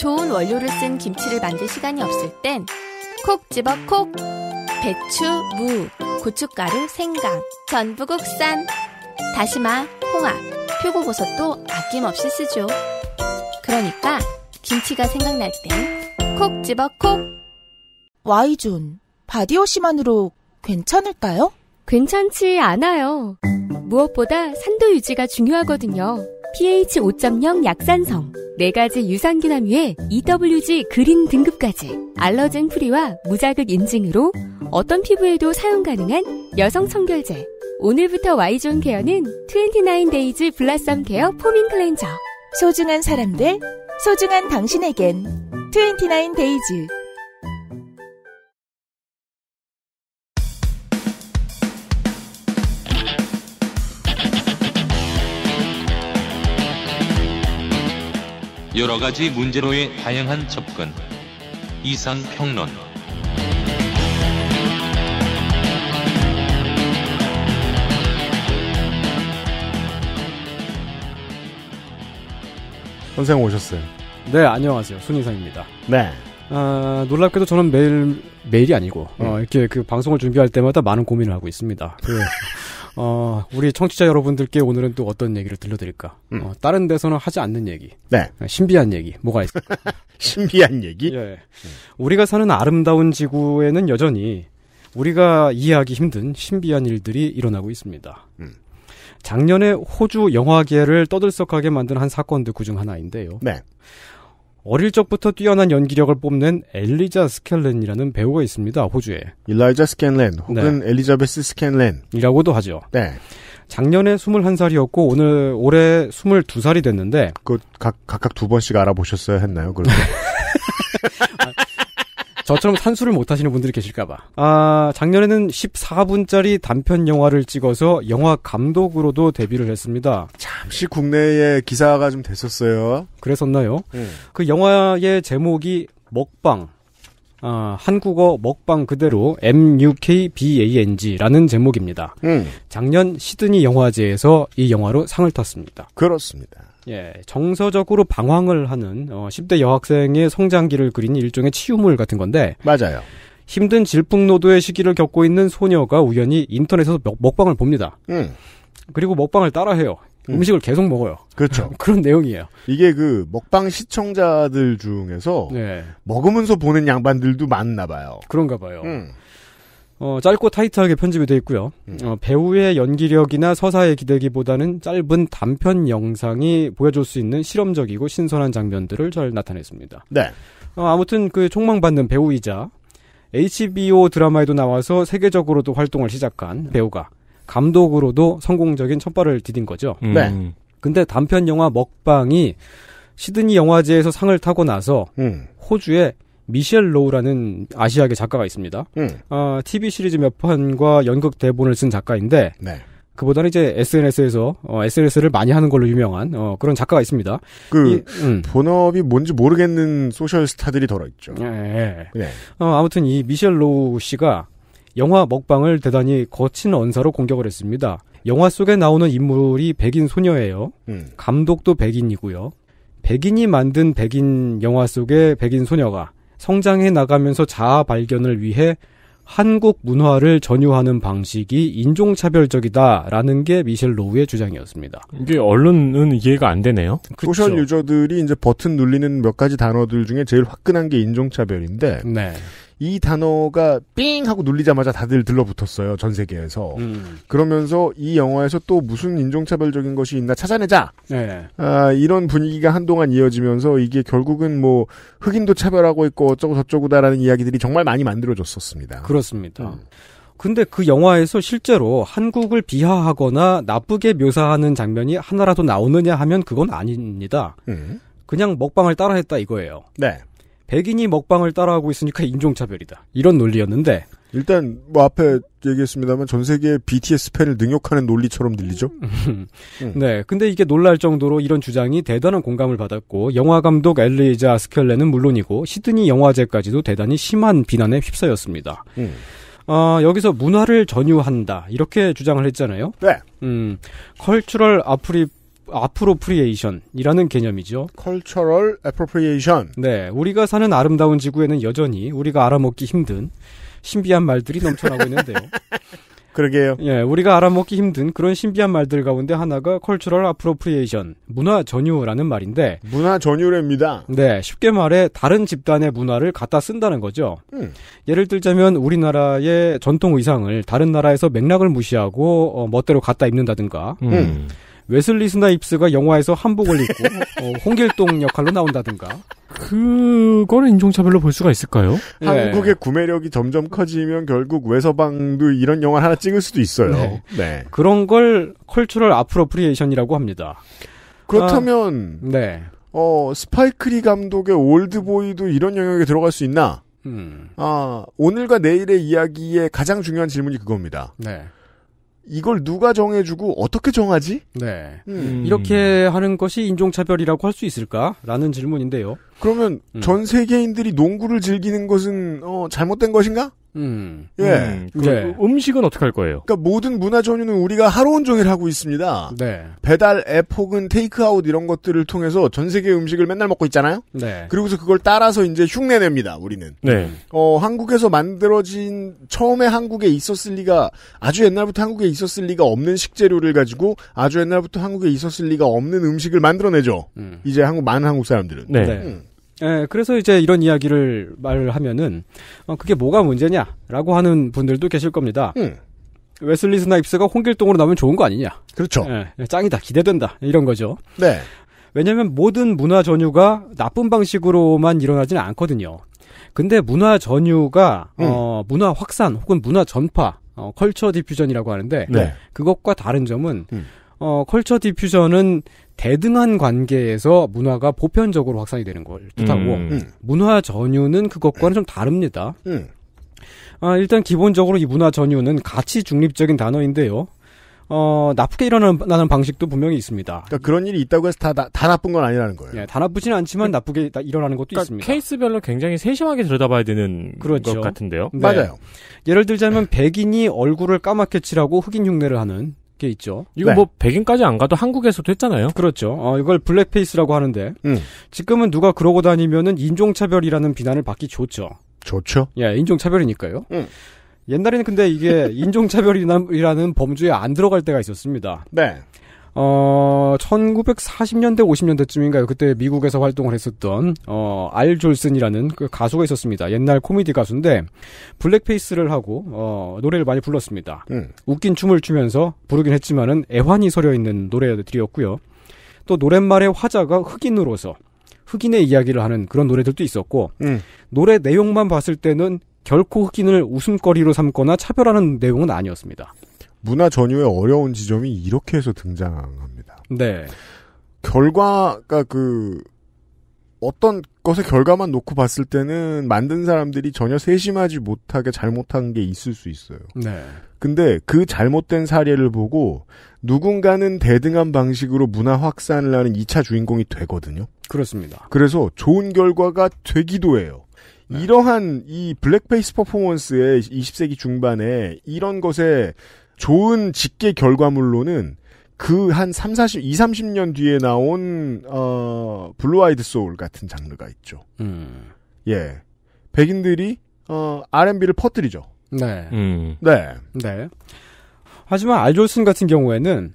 좋은 원료를 쓴 김치를 만들 시간이 없을 땐 콕 집어 콕! 배추, 무, 고춧가루, 생강, 전부 국산, 다시마, 홍합, 표고버섯도 아낌없이 쓰죠. 그러니까 김치가 생각날 땐 콕 집어 콕! 와이존 바디워시만으로 괜찮을까요? 괜찮지 않아요. 무엇보다 산도 유지가 중요하거든요. pH 5.0 약산성, 4가지 유산균함유에 EWG 그린 등급까지 알러젠 프리와 무자극 인증으로 어떤 피부에도 사용 가능한 여성 청결제. 오늘부터 Y존 케어는 29데이즈 블라썸 케어 포밍 클렌저. 소중한 사람들, 소중한 당신에겐 29데이즈. 여러 가지 문제로의 다양한 접근. 이상 평론. 선생 오셨어요. 네, 안녕하세요. 손인상입니다. 네. 아, 놀랍게도 저는 매일, 매일이 아니고, 어, 음. 어, 이렇게 그 방송을 준비할 때마다 많은 고민을 하고 있습니다. 그, 어, 우리 청취자 여러분들께 오늘은 또 어떤 얘기를 들려드릴까? 음. 어, 다른 데서는 하지 않는 얘기. 네. 어, 신비한 얘기. 뭐가 있을까? 신비한 얘기? 예. 음. 우리가 사는 아름다운 지구에는 여전히 우리가 이해하기 힘든 신비한 일들이 일어나고 있습니다. 음. 작년에 호주 영화계를 떠들썩하게 만든 한 사건도 그중 하나인데요. 네. 어릴 적부터 뛰어난 연기력을 뽐낸 엘리자 스캔렌이라는 배우가 있습니다. 호주에. 일라이자 스캔렌 혹은 네. 엘리자베스 스캔렌이라고도 하죠. 네. 작년에 21살이었고 오늘 올해 22살이 됐는데 그 각, 각각 두 번씩 알아보셨어야 했나요? 그렇게. 저처럼 산수를 못 하시는 분들이 계실까봐. 아, 작년에는 14분짜리 단편 영화를 찍어서 영화 감독으로도 데뷔를 했습니다. 잠시 국내에 기사가 좀 됐었어요. 그랬었나요? 음. 그 영화의 제목이 먹방. 아, 한국어 먹방 그대로 MUKBANG라는 제목입니다. 음. 작년 시드니 영화제에서 이 영화로 상을 탔습니다. 그렇습니다. 예, 정서적으로 방황을 하는 어, 10대 여학생의 성장기를 그린 일종의 치유물 같은 건데. 맞아요. 힘든 질풍노도의 시기를 겪고 있는 소녀가 우연히 인터넷에서 먹, 방을 봅니다. 음. 그리고 먹방을 따라해요. 음. 음식을 계속 먹어요. 그렇죠. 그런 내용이에요. 이게 그 먹방 시청자들 중에서 네. 먹으면서 보는 양반들도 많나 봐요. 그런가 봐요. 음. 어, 짧고 타이트하게 편집이 돼 있고요. 음. 어, 배우의 연기력이나 서사에 기대기보다는 짧은 단편 영상이 보여줄 수 있는 실험적이고 신선한 장면들을 잘 나타냈습니다. 네. 어, 아무튼 그 총망받는 배우이자 HBO 드라마에도 나와서 세계적으로도 활동을 시작한 배우가 감독으로도 성공적인 첫발을 디딘 거죠. 음. 네. 근데 단편 영화 먹방이 시드니 영화제에서 상을 타고 나서 음. 호주에 미셸 로우라는 아시아계 작가가 있습니다. 음. 어, TV 시리즈 몇 편과 연극 대본을 쓴 작가인데 네. 그보다는 이제 SNS에서 어, SNS를 많이 하는 걸로 유명한 어, 그런 작가가 있습니다. 그 이, 음. 본업이 뭔지 모르겠는 소셜 스타들이 더어 있죠. 예, 예. 예. 어, 아무튼 이 미셸 로우 씨가 영화 먹방을 대단히 거친 언사로 공격을 했습니다. 영화 속에 나오는 인물이 백인 소녀예요. 음. 감독도 백인이고요. 백인이 만든 백인 영화 속의 백인 소녀가 성장해 나가면서 자아 발견을 위해 한국 문화를 전유하는 방식이 인종차별적이다라는 게 미셸 로우의 주장이었습니다. 이게 언론은 이해가 안 되네요. 그쵸. 소셜 유저들이 이제 버튼 눌리는 몇 가지 단어들 중에 제일 화끈한 게 인종차별인데 네. 이 단어가 삥 하고 눌리자마자 다들 들러붙었어요. 전 세계에서. 음. 그러면서 이 영화에서 또 무슨 인종차별적인 것이 있나 찾아내자. 네. 아, 이런 분위기가 한동안 이어지면서 이게 결국은 뭐 흑인도 차별하고 있고 어쩌고 저쩌고다라는 이야기들이 정말 많이 만들어졌었습니다. 그렇습니다. 음. 근데 그 영화에서 실제로 한국을 비하하거나 나쁘게 묘사하는 장면이 하나라도 나오느냐 하면 그건 아닙니다. 음. 그냥 먹방을 따라했다 이거예요. 네. 백인이 먹방을 따라하고 있으니까 인종차별이다. 이런 논리였는데. 일단 뭐 앞에 얘기했습니다만 전 세계 BTS 팬을 능욕하는 논리처럼 들리죠. 음. 네, 근데 이게 놀랄 정도로 이런 주장이 대단한 공감을 받았고 영화 감독 엘리자 스켈레는 물론이고 시드니 영화제까지도 대단히 심한 비난에 휩싸였습니다. 음. 어, 여기서 문화를 전유한다 이렇게 주장을 했잖아요. 네. 음, 컬처럴 아프리 아프로프리에이션이라는 개념이죠. 컬처럴 애프로프리에이션. 네, 우리가 사는 아름다운 지구에는 여전히 우리가 알아먹기 힘든 신비한 말들이 넘쳐나고 있는데요. 그러게요. 예, 우리가 알아먹기 힘든 그런 신비한 말들 가운데 하나가 컬처럴 아프로프리에이션, 문화 전유라는 말인데 문화 전유랍니다. 네, 쉽게 말해 다른 집단의 문화를 갖다 쓴다는 거죠. 음. 예를 들자면 우리나라의 전통 의상을 다른 나라에서 맥락을 무시하고 어, 멋대로 갖다 입는다든가. 음. 음. 웨슬리 스나입스가 영화에서 한복을 입고 어, 홍길동 역할로 나온다든가. 그거는 인종차별로 볼 수가 있을까요? 네. 한국의 구매력이 점점 커지면 결국 외서방도 이런 영화 하나 찍을 수도 있어요. 네. 네. 그런 걸 컬처럴 아프로프리에이션이라고 합니다. 그렇다면 아, 네. 어, 스파이크리 감독의 올드보이도 이런 영역에 들어갈 수 있나? 음. 아, 오늘과 내일의 이야기의 가장 중요한 질문이 그겁니다. 네. 이걸 누가 정해주고 어떻게 정하지? 네. 음. 음. 이렇게 하는 것이 인종차별이라고 할 수 있을까라는 질문인데요. 그러면 음. 전 세계인들이 농구를 즐기는 것은 어, 잘못된 것인가? 음. 예. 음, 그, 네. 음식은 어떻게 할 거예요? 그니까 모든 문화 전유는 우리가 하루 온종일 하고 있습니다. 네. 배달 앱 혹은 테이크아웃 이런 것들을 통해서 전 세계 음식을 맨날 먹고 있잖아요. 네. 그리고서 그걸 따라서 이제 흉내 냅니다. 우리는. 네. 어, 한국에서 만들어진 처음에 한국에 있었을 리가 아주 옛날부터 한국에 있었을 리가 없는 식재료를 가지고 아주 옛날부터 한국에 있었을 리가 없는 음식을 만들어내죠. 음. 이제 한국 많은 한국 사람들은. 네. 네. 음. 예, 그래서 이제 이런 이야기를 말하면은 어, 그게 뭐가 문제냐라고 하는 분들도 계실 겁니다. 음. 웨슬리 스나입스가 홍길동으로 나오면 좋은 거 아니냐? 그렇죠. 예, 예 짱이다, 기대된다 이런 거죠. 네. 왜냐하면 모든 문화 전유가 나쁜 방식으로만 일어나지는 않거든요. 근데 문화 전유가 음. 어, 문화 확산 혹은 문화 전파, 어, 컬처 디퓨전이라고 하는데 네. 그것과 다른 점은 음. 어, 컬처 디퓨전은 대등한 관계에서 문화가 보편적으로 확산이 되는 걸 뜻하고 음. 음. 문화 전유는 그것과는 좀 다릅니다. 음. 아, 일단 기본적으로 이 문화 전유는 가치 중립적인 단어인데요. 어, 나쁘게 일어나는 방식도 분명히 있습니다. 그러니까 그런 일이 있다고 해서 다, 다, 다 나쁜 건 아니라는 거예요. 예, 다 나쁘지는 않지만 그 나쁘게 일어나는 것도 그러니까 있습니다. 케이스별로 굉장히 세심하게 들여다봐야 되는 그렇죠. 것 같은데요. 네. 맞아요. 예를 들자면 백인이 얼굴을 까맣게 칠하고 흑인 흉내를 하는 게 있죠. 이거 네. 뭐 백인까지 안 가도 한국에서도 했잖아요. 그렇죠. 어, 이걸 블랙페이스라고 하는데 음. 지금은 누가 그러고 다니면은 인종차별이라는 비난을 받기 좋죠. 좋죠. 예, 인종차별이니까요. 음. 옛날에는 근데 이게 인종차별이라는 범주에 안 들어갈 때가 있었습니다. 네. 어, 1940년대 50년대쯤인가요? 그때 미국에서 활동을 했었던 어, 알 졸슨이라는 그 가수가 있었습니다. 옛날 코미디 가수인데 블랙페이스를 하고 어, 노래를 많이 불렀습니다. 음. 웃긴 춤을 추면서 부르긴 했지만은 애환이 서려 있는 노래들이었고요. 또 노랫말의 화자가 흑인으로서 흑인의 이야기를 하는 그런 노래들도 있었고 음. 노래 내용만 봤을 때는 결코 흑인을 웃음거리로 삼거나 차별하는 내용은 아니었습니다. 문화 전유의 어려운 지점이 이렇게 해서 등장합니다. 네. 결과가 그러니까 그 어떤 것의 결과만 놓고 봤을 때는 만든 사람들이 전혀 세심하지 못하게 잘못한 게 있을 수 있어요. 네. 근데 그 잘못된 사례를 보고 누군가는 대등한 방식으로 문화 확산을 하는 2차 주인공이 되거든요. 그렇습니다. 그래서 좋은 결과가 되기도 해요. 네. 이러한 이 블랙페이스 퍼포먼스의 20세기 중반에 이런 것에 좋은 직계 결과물로는 그 한 3, 40, 20, 30년 뒤에 나온 어, 블루 아이드 소울 같은 장르가 있죠. 음. 예. 백인들이 어, R&B를 퍼뜨리죠. 네. 음. 네. 네. 하지만 알졸슨 같은 경우에는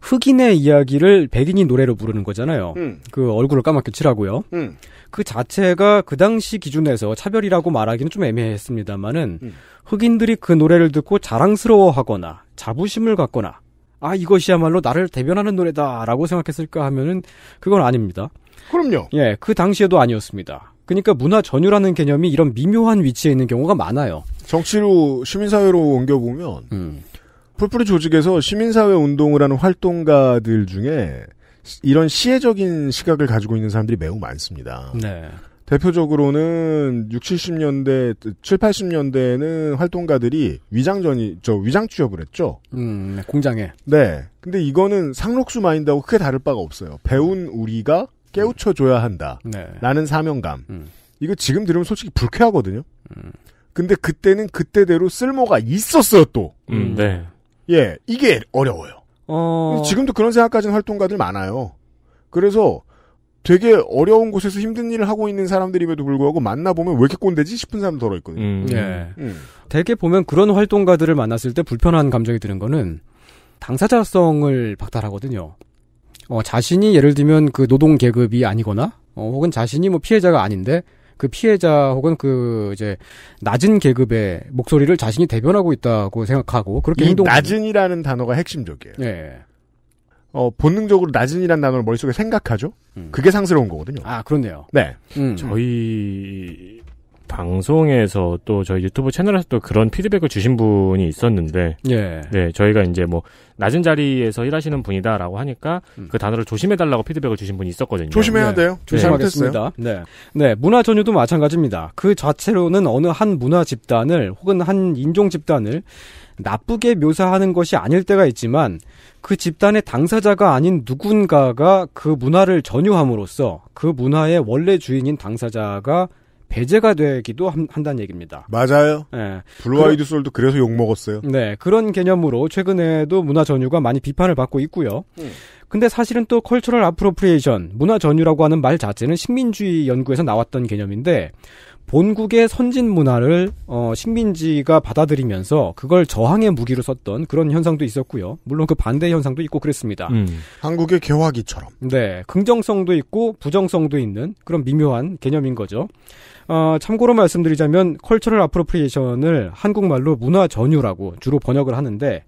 흑인의 이야기를 백인이 노래로 부르는 거잖아요. 음. 그 얼굴을 까맣게 칠하고요. 음. 그 자체가 그 당시 기준에서 차별이라고 말하기는 좀 애매했습니다만은 음. 흑인들이 그 노래를 듣고 자랑스러워하거나 자부심을 갖거나 아 이것이야말로 나를 대변하는 노래다라고 생각했을까 하면은 그건 아닙니다. 그럼요. 예, 그 당시에도 아니었습니다. 그러니까 문화 전유라는 개념이 이런 미묘한 위치에 있는 경우가 많아요. 정치로 시민사회로 옮겨 보면 음. 풀뿌리 조직에서 시민사회 운동을 하는 활동가들 중에 이런 시혜적인 시각을 가지고 있는 사람들이 매우 많습니다. 네. 대표적으로는 60, 70년대, 7, 0 80년대에는 활동가들이 위장전이, 저 위장 취업을 했죠. 음, 네, 공장에. 네. 근데 이거는 상록수 마인드하고 크게 다를 바가 없어요. 배운 우리가 깨우쳐줘야 한다. 네. 라는 사명감. 음. 이거 지금 들으면 솔직히 불쾌하거든요. 음. 근데 그때는 그때대로 쓸모가 있었어요, 또. 음, 음. 네. 예, 이게 어려워요. 어... 지금도 그런 생각까지는 활동가들 많아요. 그래서 되게 어려운 곳에서 힘든 일을 하고 있는 사람들임에도 불구하고 만나보면 왜 이렇게 꼰대지 싶은 사람 들어 있거든요. 음, 예. 음. 대개 보면 그런 활동가들을 만났을 때 불편한 감정이 드는 거는 당사자성을 박탈하거든요. 어, 자신이 예를 들면 그 노동 계급이 아니거나 어, 혹은 자신이 뭐 피해자가 아닌데 그 피해자 혹은 그 이제 낮은 계급의 목소리를 자신이 대변하고 있다고 생각하고 그렇게 행동 낮은이라는 단어가 핵심적이에요. 예. 어, 본능적으로 낮은이라는 단어를 머릿속에 생각하죠. 음. 그게 상스러운 거거든요. 아, 그렇네요. 네. 음. 저희 방송에서 또 저희 유튜브 채널에서 또 그런 피드백을 주신 분이 있었는데 예. 네, 저희가 이제 뭐 낮은 자리에서 일하시는 분이다라고 하니까 음. 그 단어를 조심해 달라고 피드백을 주신 분이 있었거든요. 조심해야 네. 돼요. 조심하겠습니다. 네. 네. 문화 전유도 마찬가지입니다. 그 자체로는 어느 한 문화 집단을 혹은 한 인종 집단을 나쁘게 묘사하는 것이 아닐 때가 있지만 그 집단의 당사자가 아닌 누군가가 그 문화를 전유함으로써 그 문화의 원래 주인인 당사자가 배제가 되기도 한, 다는 얘기입니다. 맞아요. 네. 예. 블루아이드 솔도 그래서 욕먹었어요. 네. 그런 개념으로 최근에도 문화 전유가 많이 비판을 받고 있고요. 음. 근데 사실은 또 컬처럴 아프로프리에이션, 문화 전유라고 하는 말 자체는 식민주의 연구에서 나왔던 개념인데 본국의 선진 문화를 어, 식민지가 받아들이면서 그걸 저항의 무기로 썼던 그런 현상도 있었고요. 물론 그 반대 현상도 있고 그랬습니다. 음. 한국의 개화기처럼. 네, 긍정성도 있고 부정성도 있는 그런 미묘한 개념인 거죠. 어, 참고로 말씀드리자면 컬처럴 아프로프리에이션을 한국말로 문화 전유라고 주로 번역을 하는데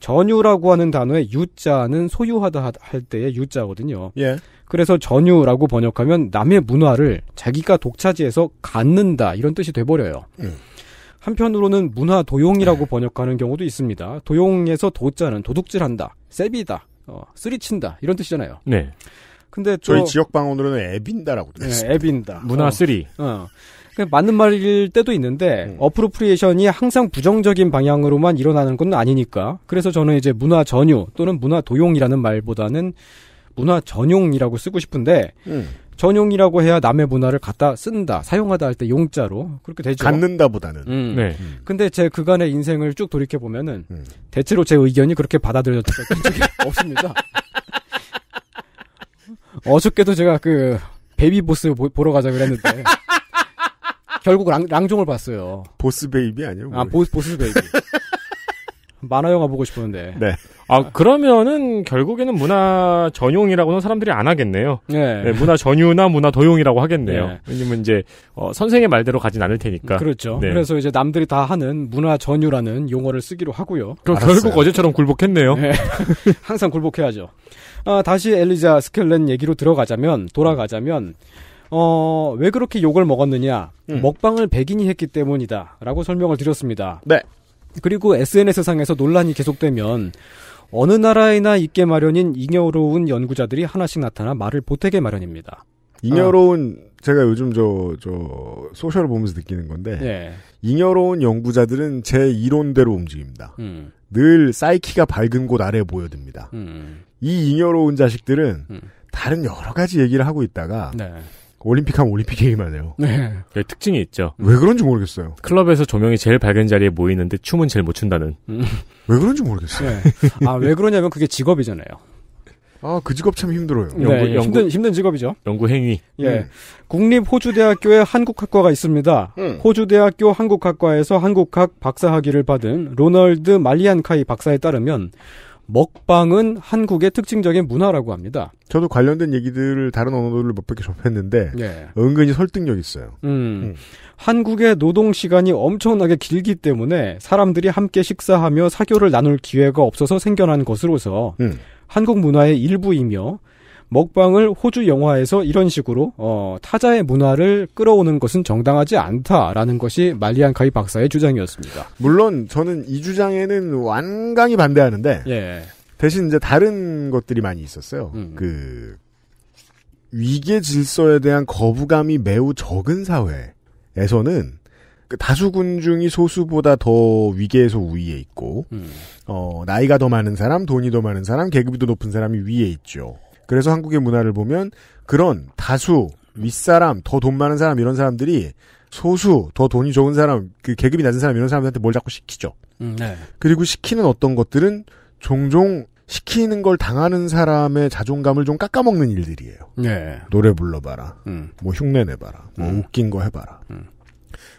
전유라고 하는 단어의 유자는 소유하다 할 때의 유자거든요. 예. 그래서 전유라고 번역하면 남의 문화를 자기가 독차지해서 갖는다 이런 뜻이 돼버려요. 음. 한편으로는 문화 도용이라고 네. 번역하는 경우도 있습니다. 도용에서 도자는 도둑질한다, 세비다, 어, 쓰리친다 이런 뜻이잖아요. 네. 근데 저희 지역 방언으로는 애빈다라고 네, 들었습니다. 네, 애빈다. 문화 쓰리. 어. 어. 맞는 말일 때도 있는데 음. 어프로프리에이션이 항상 부정적인 방향으로만 일어나는 건 아니니까 그래서 저는 이제 문화 전유 또는 문화 도용이라는 말보다는 문화 전용이라고 쓰고 싶은데 음. 전용이라고 해야 남의 문화를 갖다 쓴다, 사용하다 할 때 용자로 그렇게 되죠. 갖는다보다는. 음. 음. 네. 음. 근데 제 그간의 인생을 쭉 돌이켜 보면은 음. 대체로 제 의견이 그렇게 받아들여진 졌 적이 없습니다. 어저께도 제가 그 베이비 보스 보러 가자 그랬는데 결국 랑, 종을 봤어요. 보스베이비 아니요 아, 보, 보스베이비. 만화 영화 보고 싶었는데. 네. 아, 그러면은 결국에는 문화 전용이라고는 사람들이 안 하겠네요. 네. 네 문화 전유나 문화 도용이라고 하겠네요. 네. 왜냐면 이제 어, 선생의 말대로 가진 않을 테니까. 그렇죠. 네. 그래서 이제 남들이 다 하는 문화 전유라는 용어를 쓰기로 하고요. 그럼 결국 어제처럼 굴복했네요. 네. 항상 굴복해야죠. 아, 다시 엘리자 스켈렌 얘기로 들어가자면 돌아가자면 음. 어, 왜 그렇게 욕을 먹었느냐? 음. 먹방을 백인이 했기 때문이다. 라고 설명을 드렸습니다. 네. 그리고 SNS상에서 논란이 계속되면 어느 나라에나 있게 마련인 잉여로운 연구자들이 하나씩 나타나 말을 보태게 마련입니다. 잉여로운 어. 제가 요즘 저 저 소셜을 보면서 느끼는 건데 네. 잉여로운 연구자들은 제 이론대로 움직입니다. 음. 늘 사이키가 밝은 곳 아래 보여듭니다 음. 이 잉여로운 자식들은 음. 다른 여러 가지 얘기를 하고 있다가 네. 올림픽 하면 올림픽 게기만 해요. 네. 그 특징이 있죠. 음. 왜 그런지 모르겠어요. 클럽에서 조명이 제일 밝은 자리에 모이는데 춤은 제일 못 춘다는. 음. 왜 그런지 모르겠어요. 네. 아, 왜 그러냐면 그게 직업이잖아요. 아, 그 직업 참 힘들어요. 네, 연구, 네, 연구, 힘든, 힘든 직업이죠. 연구 행위. 예. 음. 국립호주대학교에 한국학과가 있습니다. 음. 호주대학교 한국학과에서 한국학 박사학위를 받은 로널드 말리안카이 박사에 따르면 먹방은 한국의 특징적인 문화라고 합니다. 저도 관련된 얘기들을 다른 언어들을 몇번 접했는데 예. 은근히 설득력 있어요. 음, 음. 한국의 노동 시간이 엄청나게 길기 때문에 사람들이 함께 식사하며 사교를 나눌 기회가 없어서 생겨난 것으로서 음. 한국 문화의 일부이며 먹방을 호주 영화에서 이런 식으로 어, 타자의 문화를 끌어오는 것은 정당하지 않다라는 것이 말리안 카이 박사의 주장이었습니다. 물론 저는 이 주장에는 완강히 반대하는데 예. 대신 이제 다른 것들이 많이 있었어요. 음. 그 위계 질서에 대한 거부감이 매우 적은 사회에서는 그 다수 군중이 소수보다 더 위계에서 우위에 있고 음. 어, 나이가 더 많은 사람, 돈이 더 많은 사람, 계급이 더 높은 사람이 위에 있죠. 그래서 한국의 문화를 보면 그런 다수 윗사람 더 돈 많은 사람 이런 사람들이 소수 더 돈이 좋은 사람 그 계급이 낮은 사람 이런 사람들한테 뭘 자꾸 시키죠. 음, 네. 그리고 시키는 어떤 것들은 종종 시키는 걸 당하는 사람의 자존감을 좀 깎아먹는 일들이에요. 네. 노래 불러봐라. 음. 뭐 흉내 내봐라. 뭐 음. 웃긴 거 해봐라. 음.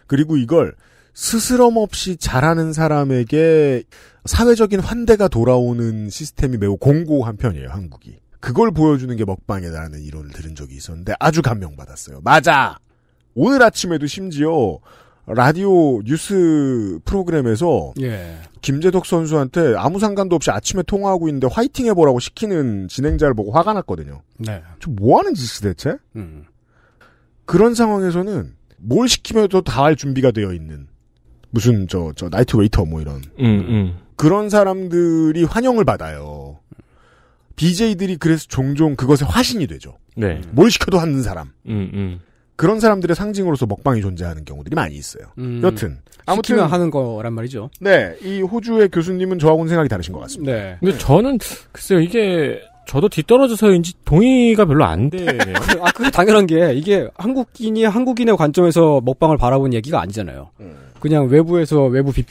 그리고 이걸 스스럼 없이 잘하는 사람에게 사회적인 환대가 돌아오는 시스템이 매우 공고한 편이에요, 한국이. 그걸 보여주는 게 먹방이다라는 이론을 들은 적이 있었는데 아주 감명받았어요. 맞아. 오늘 아침에도 심지어 라디오 뉴스 프로그램에서 예. 김재덕 선수한테 아무 상관도 없이 아침에 통화하고 있는데 화이팅 해보라고 시키는 진행자를 보고 화가 났거든요. 네. 저뭐 하는 짓이 대체? 음. 그런 상황에서는 뭘 시키면도 다할 준비가 되어 있는 무슨 저저 저 나이트 웨이터 뭐 이런 음, 음. 그런 사람들이 환영을 받아요. BJ들이 그래서 종종 그것의 화신이 되죠. 네. 뭘 시켜도 하는 사람. 음, 음. 그런 사람들의 상징으로서 먹방이 존재하는 경우들이 많이 있어요. 음, 여튼 아무튼 하는 거란 말이죠. 네, 이 호주의 교수님은 저하고는 생각이 다르신 것 같습니다. 네. 근데 저는 글쎄요 이게 저도 뒤떨어져서인지 동의가 별로 안 돼요. 아, 그게 당연한 게 이게 한국인이 한국인의 관점에서 먹방을 바라본 얘기가 아니잖아요. 음. 그냥 외부에서 외부 비,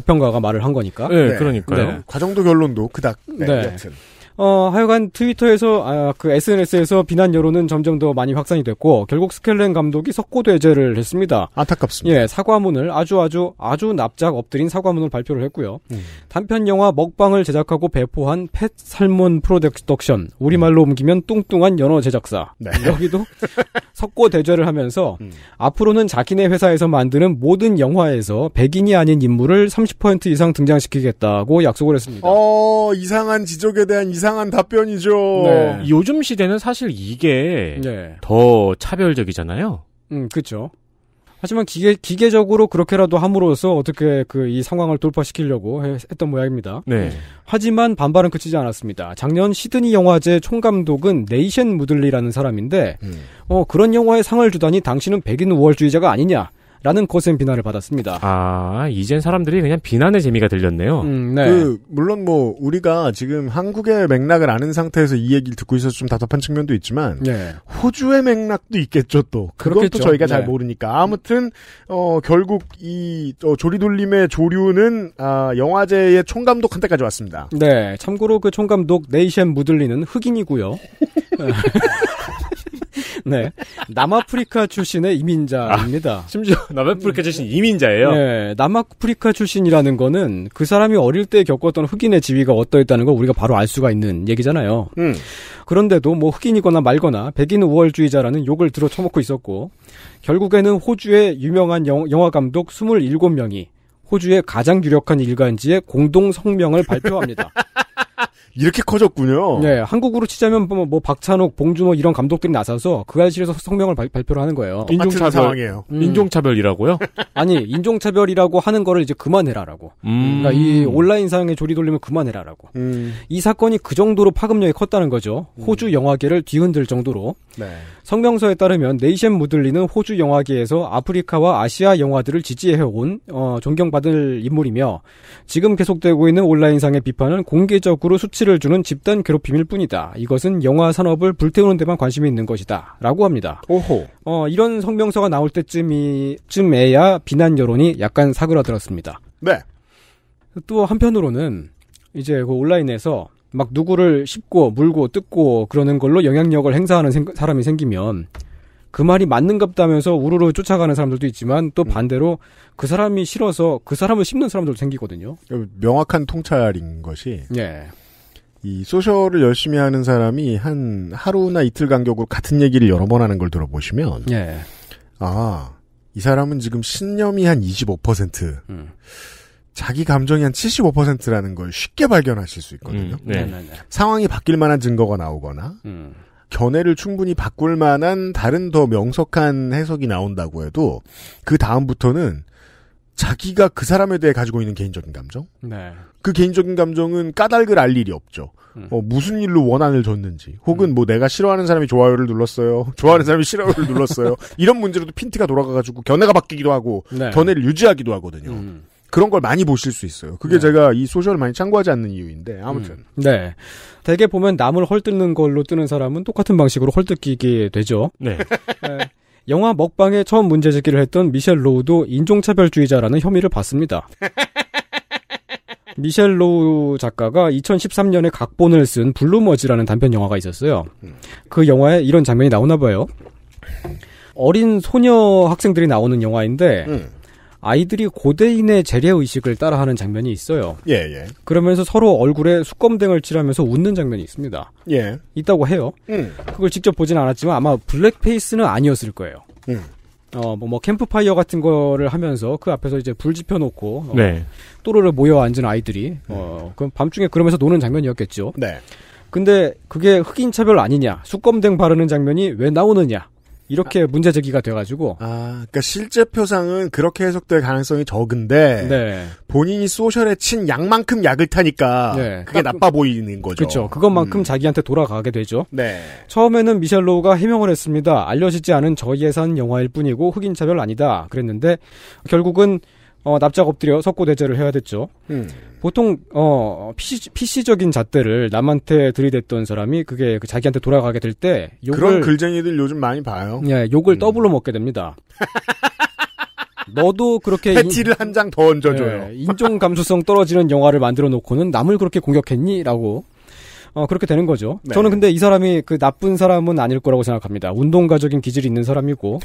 평가가 말을 한 거니까. 네, 네. 그러니까요. 네. 과정도 그 결론도 그닥. 네. 네. 여튼. 어, 하여간 트위터에서, 아, 그 SNS에서 비난 여론은 점점 더 많이 확산이 됐고, 결국 스켈렌 감독이 석고대죄를 했습니다. 안타깝습니다. 예, 사과문을 아주 아주 아주 납작 엎드린 사과문을 발표를 했고요. 음. 단편 영화 먹방을 제작하고 배포한 펫 살몬 프로덕션, 우리말로 음. 옮기면 뚱뚱한 연어 제작사. 네. 여기도 석고 대죄를 하면서, 음. 앞으로는 자기네 회사에서 만드는 모든 영화에서 백인이 아닌 인물을 30% 이상 등장시키겠다고 약속을 했습니다. 어, 이상한 지적에 대한 이상 한 이상한 답변이죠. 네. 요즘 시대는 사실 이게 네. 더 차별적이잖아요. 음, 그렇죠. 하지만 기계 기계적으로 그렇게라도 함으로써 어떻게 그 이 상황을 돌파시키려고 해, 했던 모양입니다. 네. 하지만 반발은 그치지 않았습니다. 작년 시드니 영화제 총감독은 네이션 무들리라는 사람인데 음. 어 그런 영화에 상을 주다니 당신은 백인 우월주의자가 아니냐. 라는 거센 비난을 받았습니다. 아, 이젠 사람들이 그냥 비난의 재미가 들렸네요. 음, 네. 그, 물론 뭐, 우리가 지금 한국의 맥락을 아는 상태에서 이 얘기를 듣고 있어서 좀 답답한 측면도 있지만, 네. 호주의 맥락도 있겠죠, 또. 그것도 저희가 네. 잘 모르니까. 아무튼, 어, 결국 이, 어, 조리돌림의 조류는, 아, 영화제의 총감독한테까지 왔습니다. 네. 참고로 그 총감독 네이션 무들리는 흑인이고요. 네. 남아프리카 출신의 이민자입니다. 아, 심지어 남아프리카 출신 이민자예요? 네. 남아프리카 출신이라는 거는 그 사람이 어릴 때 겪었던 흑인의 지위가 어떠했다는 걸 우리가 바로 알 수가 있는 얘기잖아요. 음. 그런데도 뭐 흑인이거나 말거나 백인 우월주의자라는 욕을 들어 쳐먹고 있었고 결국에는 호주의 유명한 영, 영화 감독 27명이 호주의 가장 유력한 일간지에 공동 성명을 발표합니다. 이렇게 커졌군요. 네, 한국으로 치자면 뭐, 뭐 박찬욱, 봉준호 이런 감독들이 나서서 그 현실에서 성명을 발, 표를 하는 거예요. 인종차별 상황이에요. 음. 인종차별이라고요? 아니, 인종차별이라고 하는 거를 이제 그만해라라고. 음. 그러니까 이 온라인 상에 조리 돌리면 그만해라라고. 음. 이 사건이 그 정도로 파급력이 컸다는 거죠. 음. 호주 영화계를 뒤흔들 정도로. 네. 성명서에 따르면 네이션 무들리는 호주 영화계에서 아프리카와 아시아 영화들을 지지해온 어, 존경받을 인물이며 지금 계속되고 있는 온라인상의 비판은 공개적으로 수치 스트레스를 주는 집단 괴롭힘일 뿐이다. 이것은 영화 산업을 불태우는 데만 관심이 있는 것이다. 라고 합니다. 오호. 어, 이런 성명서가 나올 때쯤이, 쯤에야 비난 여론이 약간 사그라들었습니다. 네. 또 한편으로는 이제 그 온라인에서 막 누구를 씹고 물고 뜯고 그러는 걸로 영향력을 행사하는 생, 사람이 생기면 그 말이 맞는갑다면서 우르르 쫓아가는 사람들도 있지만 또 음. 반대로 그 사람이 싫어서 그 사람을 씹는 사람들도 생기거든요. 명확한 통찰인 것이. 예. 이 소셜을 열심히 하는 사람이 한 하루나 이틀 간격으로 같은 얘기를 여러 번 하는 걸 들어보시면 예. 아, 이 사람은 지금 신념이 한 25%, 음. 자기 감정이 한 75%라는 걸 쉽게 발견하실 수 있거든요. 음, 네. 네. 네. 네, 상황이 바뀔 만한 증거가 나오거나 음. 견해를 충분히 바꿀 만한 다른 더 명석한 해석이 나온다고 해도 그 다음부터는 자기가 그 사람에 대해 가지고 있는 개인적인 감정. 네. 그 개인적인 감정은 까닭을 알 일이 없죠. 음. 어, 무슨 일로 원한을 줬는지, 혹은 음. 뭐 내가 싫어하는 사람이 좋아요를 눌렀어요. 좋아하는 사람이 싫어요를 눌렀어요. 이런 문제로도 핀트가 돌아가가지고 견해가 바뀌기도 하고 네. 견해를 유지하기도 하거든요. 음. 그런 걸 많이 보실 수 있어요. 그게 네. 제가 이 소셜 을 많이 참고하지 않는 이유인데 아무튼. 음. 네. 대개 보면 남을 헐뜯는 걸로 뜨는 사람은 똑같은 방식으로 헐뜯기게 되죠. 네. 네. 영화 먹방에 처음 문제 제기를 했던 미셸 로우도 인종차별주의자라는 혐의를 받습니다. 미셸 로우 작가가 2013년에 각본을 쓴블루머즈라는 단편 영화가 있었어요. 그 영화에 이런 장면이 나오나 봐요. 어린 소녀 학생들이 나오는 영화인데 음. 아이들이 고대인의 재래 의식을 따라하는 장면이 있어요. 예, 예. 그러면서 서로 얼굴에 수검등을 칠하면서 웃는 장면이 있습니다. 예. 있다고 해요. 음. 그걸 직접 보진 않았지만 아마 블랙페이스는 아니었을 거예요. 음. 어, 뭐, 뭐, 캠프파이어 같은 거를 하면서 그 앞에서 이제 불 지펴놓고, 어, 네. 또르르 모여 앉은 아이들이, 어, 음. 그럼 밤중에 그러면서 노는 장면이었겠죠. 네. 근데 그게 흑인 차별 아니냐, 수검댕 바르는 장면이 왜 나오느냐, 이렇게 아, 문제 제기가 돼가지고 아 그러니까 실제 표상은 그렇게 해석될 가능성이 적은데 네. 본인이 소셜에 친 약만큼 약을 타니까 네. 그게 나빠 보이는 거죠. 그렇죠. 그것만큼 음. 자기한테 돌아가게 되죠. 네. 처음에는 미셸로우가 해명을 했습니다. 알려지지 않은 저예산 영화일 뿐이고 흑인 차별 아니다 그랬는데 결국은 어, 납작 엎드려 석고 대죄를 해야 됐죠. 음. 보통 어 PC, PC적인 잣대를 남한테 들이댔던 사람이 그게 그 자기한테 돌아가게 될 때 그런 글쟁이들 요즘 많이 봐요. 예, 욕을 음. 더블로 먹게 됩니다. 너도 그렇게 패티를 한 장 더 얹어줘요. 예, 인종 감수성 떨어지는 영화를 만들어 놓고는 남을 그렇게 공격했니?라고 어, 그렇게 되는 거죠. 네. 저는 근데 이 사람이 그 나쁜 사람은 아닐 거라고 생각합니다. 운동가적인 기질이 있는 사람이고.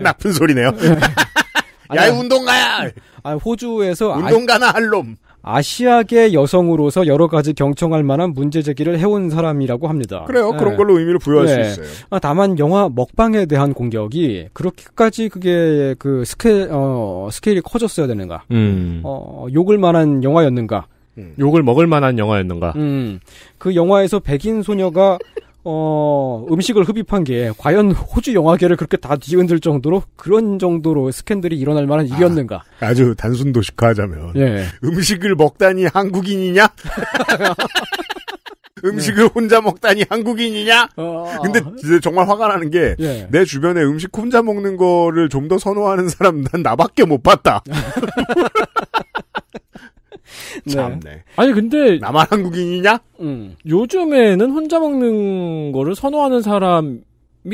나쁜 소리네요. 예. 야이 운동가야. 아, 호주에서 아, 운동가나 할놈. 아시아계 여성으로서 여러 가지 경청할 만한 문제 제기를 해온 사람이라고 합니다. 그래요. 네. 그런 걸로 의미를 부여할 네. 수 있어요. 아, 다만 영화 먹방에 대한 공격이 그렇게까지 그게 그 스케일 어, 스케일이 커졌어야 되는가? 음. 어, 욕을 만한 영화였는가? 음. 욕을 먹을 만한 영화였는가? 음. 그 영화에서 백인 소녀가 어, 음식을 흡입한 게 과연 호주 영화계를 그렇게 다 뒤흔들 정도로 그런 정도로 스캔들이 일어날 만한 일이었는가? 아, 주 단순 도식화하자면 예. 음식을 먹다니 한국인이냐? 음식을 네. 혼자 먹다니 한국인이냐? 어, 근데 이제 정말 화가 나는 게내 예. 주변에 음식 혼자 먹는 거를 좀 더 선호하는 사람 난 나밖에 못 봤다. 네. 참네. 아니 근데 나만 한국인이냐? 음. 요즘에는 혼자 먹는 거를 선호하는 사람이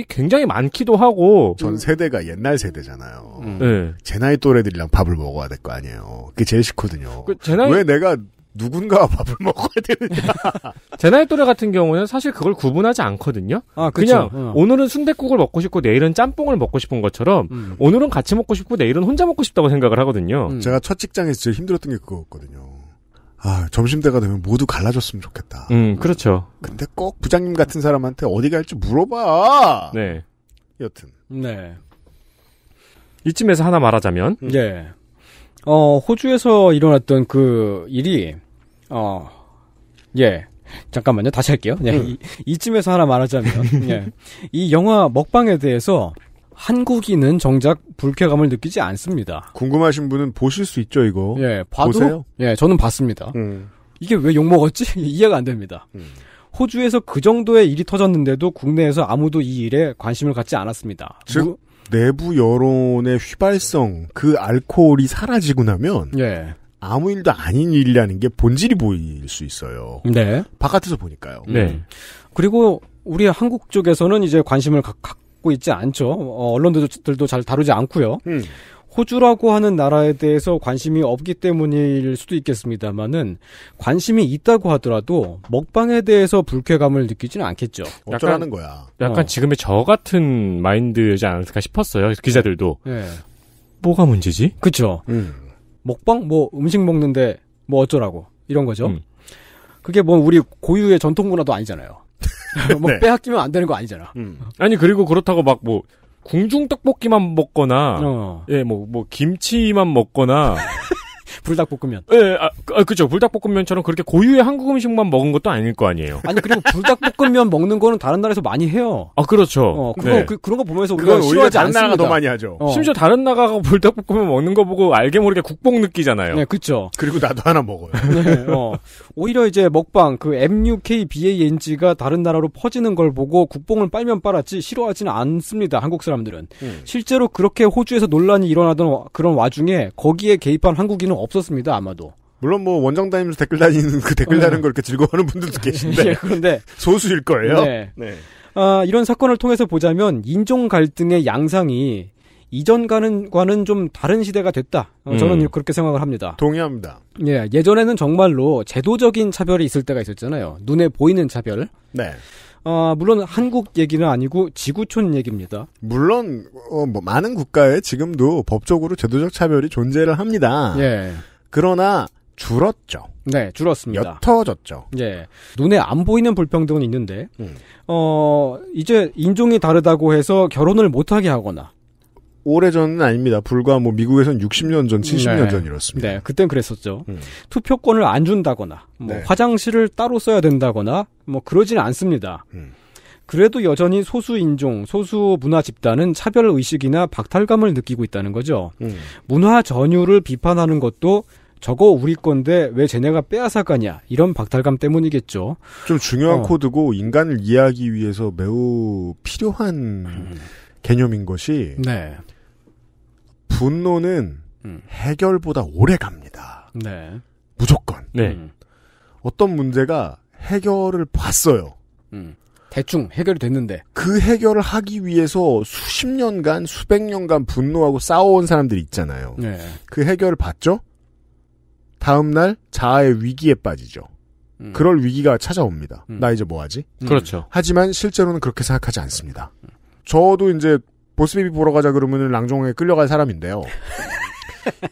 굉장히 많기도 하고 전 음. 세대가 옛날 세대잖아요. 음. 네. 네. 제 나이 또래들이랑 밥을 먹어야 될 거 아니에요. 그게 제일 싫거든요. 그제 나이... 왜 내가 누군가 밥을 먹어야 되느냐. 제 나이 또래 같은 경우는 사실 그걸 구분하지 않거든요. 아, 그냥 어. 오늘은 순대국을 먹고 싶고 내일은 짬뽕을 먹고 싶은 것처럼 음. 오늘은 같이 먹고 싶고 내일은 혼자 먹고 싶다고 생각을 하거든요. 음. 제가 첫 직장에서 제일 힘들었던 게 그거였거든요. 아, 점심때가 되면 모두 갈라졌으면 좋겠다. 음, 그렇죠. 근데 꼭 부장님 같은 사람한테 어디 갈지 물어봐. 네. 여튼. 네. 이쯤에서 하나 말하자면. 음. 예. 어, 호주에서 일어났던 그 일이, 어, 예. 잠깐만요. 다시 할게요. 예, 음. 이, 쯤에서 하나 말하자면, 예. 이 영화 먹방에 대해서 한국인은 정작 불쾌감을 느끼지 않습니다. 궁금하신 분은 보실 수 있죠, 이거. 예, 봐도. 보세요. 예, 저는 봤습니다. 음. 이게 왜 욕먹었지? 이해가 안 됩니다. 음. 호주에서 그 정도의 일이 터졌는데도 국내에서 아무도 이 일에 관심을 갖지 않았습니다. 즉, 내부 여론의 휘발성 그 알코올이 사라지고 나면 예. 아무 일도 아닌 일이라는 게 본질이 보일 수 있어요. 네. 바깥에서 보니까요. 네. 음. 그리고 우리 한국 쪽에서는 이제 관심을 가, 갖고 있지 않죠. 어, 언론들도 잘 다루지 않고요. 음. 호주라고 하는 나라에 대해서 관심이 없기 때문일 수도 있겠습니다만은 관심이 있다고 하더라도 먹방에 대해서 불쾌감을 느끼지는 않겠죠. 어쩌라는 거야. 약간 어. 지금의 저 같은 마인드지 않을까 싶었어요. 기자들도. 네. 뭐가 문제지? 그쵸. 음. 먹방? 뭐 음식 먹는데 뭐 어쩌라고. 이런 거죠. 음. 그게 뭐 우리 고유의 전통 문화도 아니잖아요. 뭐 네. 빼앗기면 안 되는 거 아니잖아. 음. 아니 그리고 그렇다고 막뭐 궁중 떡볶이만 먹거나 어. 예뭐뭐 뭐 김치만 먹거나 불닭볶음면. 예, 아, 그, 아 그죠. 불닭볶음면처럼 그렇게 고유의 한국 음식만 먹은 것도 아닐 거 아니에요. 아니 그리고 불닭볶음면 먹는 거는 다른 나라에서 많이 해요. 아 그렇죠. 어, 그거 네. 그, 런거 보면서 우리가 싫어하지 않습니다. 나라가 더 많이 하죠. 어. 심지어 다른 나라가 불닭볶음면 먹는 거 보고 알게 모르게 국뽕 느끼잖아요. 네, 그렇죠. 그리고 나도 하나 먹어요. 네, 어. 오히려 이제 먹방 그 MUKBANG가 다른 나라로 퍼지는 걸 보고 국뽕을 빨면 빨았지 싫어하지는 않습니다. 한국 사람들은 음. 실제로 그렇게 호주에서 논란이 일어나던 그런 와중에 거기에 개입한 한국인은 없. 없었습니다. 아마도. 물론 뭐 원정 다니면서 댓글 다니는 그 댓글 다는 네. 걸 이렇게 즐거워하는 분들도 예, 계신데 예, 그런데 소수일 거예요. 네. 네. 아, 이런 사건을 통해서 보자면 인종 갈등의 양상이 이전과는 과는 좀 다른 시대가 됐다. 어, 저는 음. 그렇게 생각을 합니다. 동의합니다. 예, 예전에는 정말로 제도적인 차별이 있을 때가 있었잖아요. 눈에 보이는 차별. 네. 어, 물론 한국 얘기는 아니고 지구촌 얘기입니다. 물론 어, 뭐 많은 국가에 지금도 법적으로 제도적 차별이 존재를 합니다. 예. 그러나 줄었죠. 네, 줄었습니다. 옅어졌죠. 예. 눈에 안 보이는 불평등은 있는데, 음. 어, 이제 인종이 다르다고 해서 결혼을 못하게 하거나, 오래전은 아닙니다. 불과 뭐 미국에선 60년 전, 70년 네. 전 이렇습니다. 네, 그땐 그랬었죠. 음. 투표권을 안 준다거나 뭐 네. 화장실을 따로 써야 된다거나 뭐 그러지는 않습니다. 음. 그래도 여전히 소수 인종, 소수 문화 집단은 차별 의식이나 박탈감을 느끼고 있다는 거죠. 음. 문화 전유를 비판하는 것도 저거 우리 건데 왜 쟤네가 빼앗아가냐 이런 박탈감 때문이겠죠. 좀 중요한 어. 코드고 인간을 이해하기 위해서 매우 필요한 음. 개념인 것이 네. 분노는 음. 해결보다 오래 갑니다. 네. 무조건. 네. 음. 어떤 문제가 해결을 봤어요. 음. 대충 해결이 됐는데 그 해결을 하기 위해서 수십 년간 수백 년간 분노하고 싸워온 사람들이 있잖아요. 네. 그 해결을 봤죠. 다음 날 자아의 위기에 빠지죠. 음. 그럴 위기가 찾아옵니다. 음. 나 이제 뭐 하지? 그렇죠. 하지만 실제로는 그렇게 생각하지 않습니다. 음. 저도 이제 보스비비 보러 가자 그러면은 랑종에 끌려갈 사람인데요.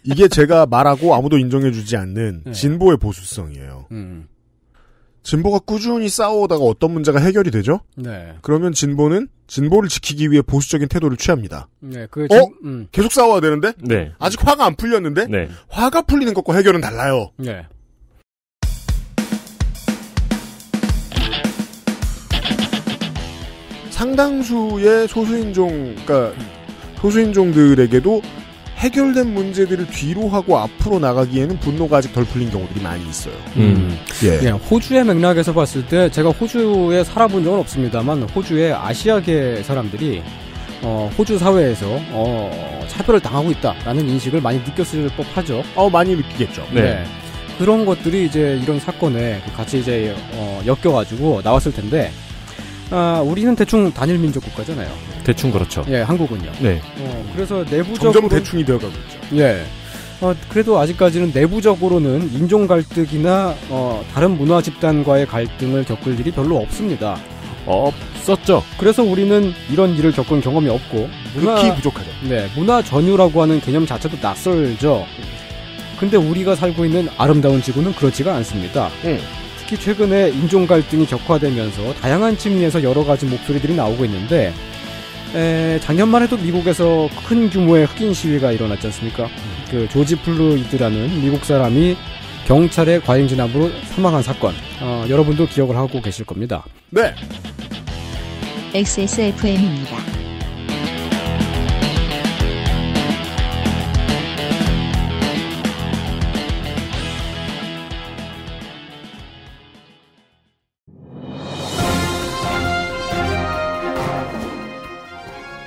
이게 제가 말하고 아무도 인정해주지 않는 네. 진보의 보수성이에요. 음. 진보가 꾸준히 싸워오다가 어떤 문제가 해결이 되죠? 네. 그러면 진보는 진보를 지키기 위해 보수적인 태도를 취합니다. 네, 그 어? 음. 계속 싸워야 되는데? 네. 아직 화가 안 풀렸는데? 네. 화가 풀리는 것과 해결은 달라요. 네. 상당수의 소수인종, 그러니까 소수인종들에게도 해결된 문제들을 뒤로 하고 앞으로 나가기에는 분노가 아직 덜 풀린 경우들이 많이 있어요. 음. 음. 예. 예. 호주의 맥락에서 봤을 때 제가 호주에 살아본 적은 없습니다만 호주의 아시아계 사람들이 어, 호주 사회에서 어, 차별을 당하고 있다라는 인식을 많이 느꼈을 법하죠. 어, 많이 느끼겠죠. 네. 네. 그런 것들이 이제 이런 사건에 같이 이제 어, 엮여가지고 나왔을 텐데 아, 우리는 대충 단일 민족 국가잖아요. 대충 그렇죠. 예, 한국은요. 네. 어, 그래서 내부적으로 점점 대충이 되어가고 있죠. 예. 어, 그래도 아직까지는 내부적으로는 인종 갈등이나 어, 다른 문화 집단과의 갈등을 겪을 일이 별로 없습니다. 없었죠. 그래서 우리는 이런 일을 겪은 경험이 없고 문화, 극히 부족하죠. 네, 문화 전유라고 하는 개념 자체도 낯설죠. 근데 우리가 살고 있는 아름다운 지구는 그렇지가 않습니다. 응. 음. 특히 최근에 인종 갈등이 격화되면서 다양한 측면에서 여러 가지 목소리들이 나오고 있는데 에, 작년만 해도 미국에서 큰 규모의 흑인 시위가 일어났지 않습니까? 그 조지 플루이드라는 미국 사람이 경찰의 과잉 진압으로 사망한 사건. 어, 여러분도 기억을 하고 계실 겁니다. 네. XSFM입니다.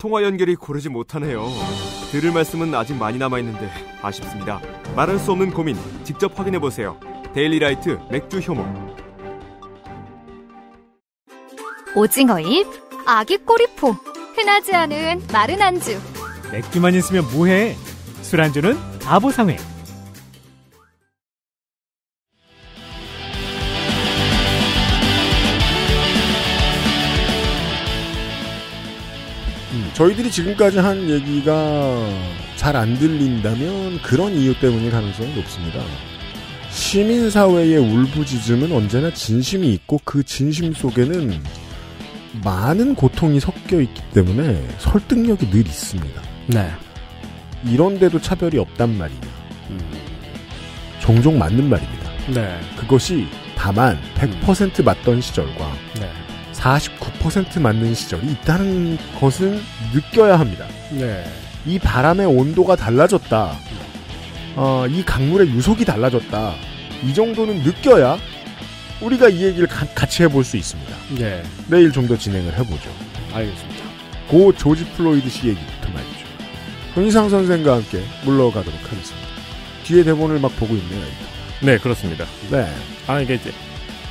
통화 연결이 고르지 못하네요. 들을 말씀은 아직 많이 남아있는데 아쉽습니다. 말할 수 없는 고민 직접 확인해보세요. 데일리라이트 맥주 효모 오징어잎, 아기 꼬리포, 흔하지 않은 마른 안주 맥주만 있으면 뭐해? 술안주는 바보상회 저희들이 지금까지 한 얘기가 잘 안 들린다면 그런 이유 때문일 가능성이 높습니다. 시민사회의 울부짖음은 언제나 진심이 있고 그 진심 속에는 많은 고통이 섞여 있기 때문에 설득력이 늘 있습니다. 네. 이런데도 차별이 없단 말이냐. 음. 종종 맞는 말입니다. 네. 그것이 다만 100% 음. 맞던 시절과 네. 49% 맞는 시절이 있다는 것은 느껴야 합니다. 네. 이 바람의 온도가 달라졌다. 어, 이 강물의 유속이 달라졌다. 이 정도는 느껴야 우리가 이 얘기를 가, 같이 해볼 수 있습니다. 네. 내일 좀 더 진행을 해보죠. 알겠습니다. 고 조지 플로이드 씨 얘기부터 말이죠. 손상 선생과 함께 물러가도록 하겠습니다. 뒤에 대본을 막 보고 있네요. 네, 그렇습니다. 네. 아, 이게 이제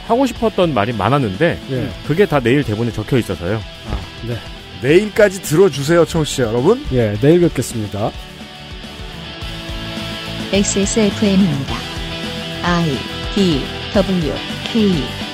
하고 싶었던 말이 많았는데 예. 그게 다 내일 대본에 적혀 있어서요. 아, 네. 내일까지 들어주세요, 청취자 여러분. 예, 내일 뵙겠습니다. XSFM입니다. I D W K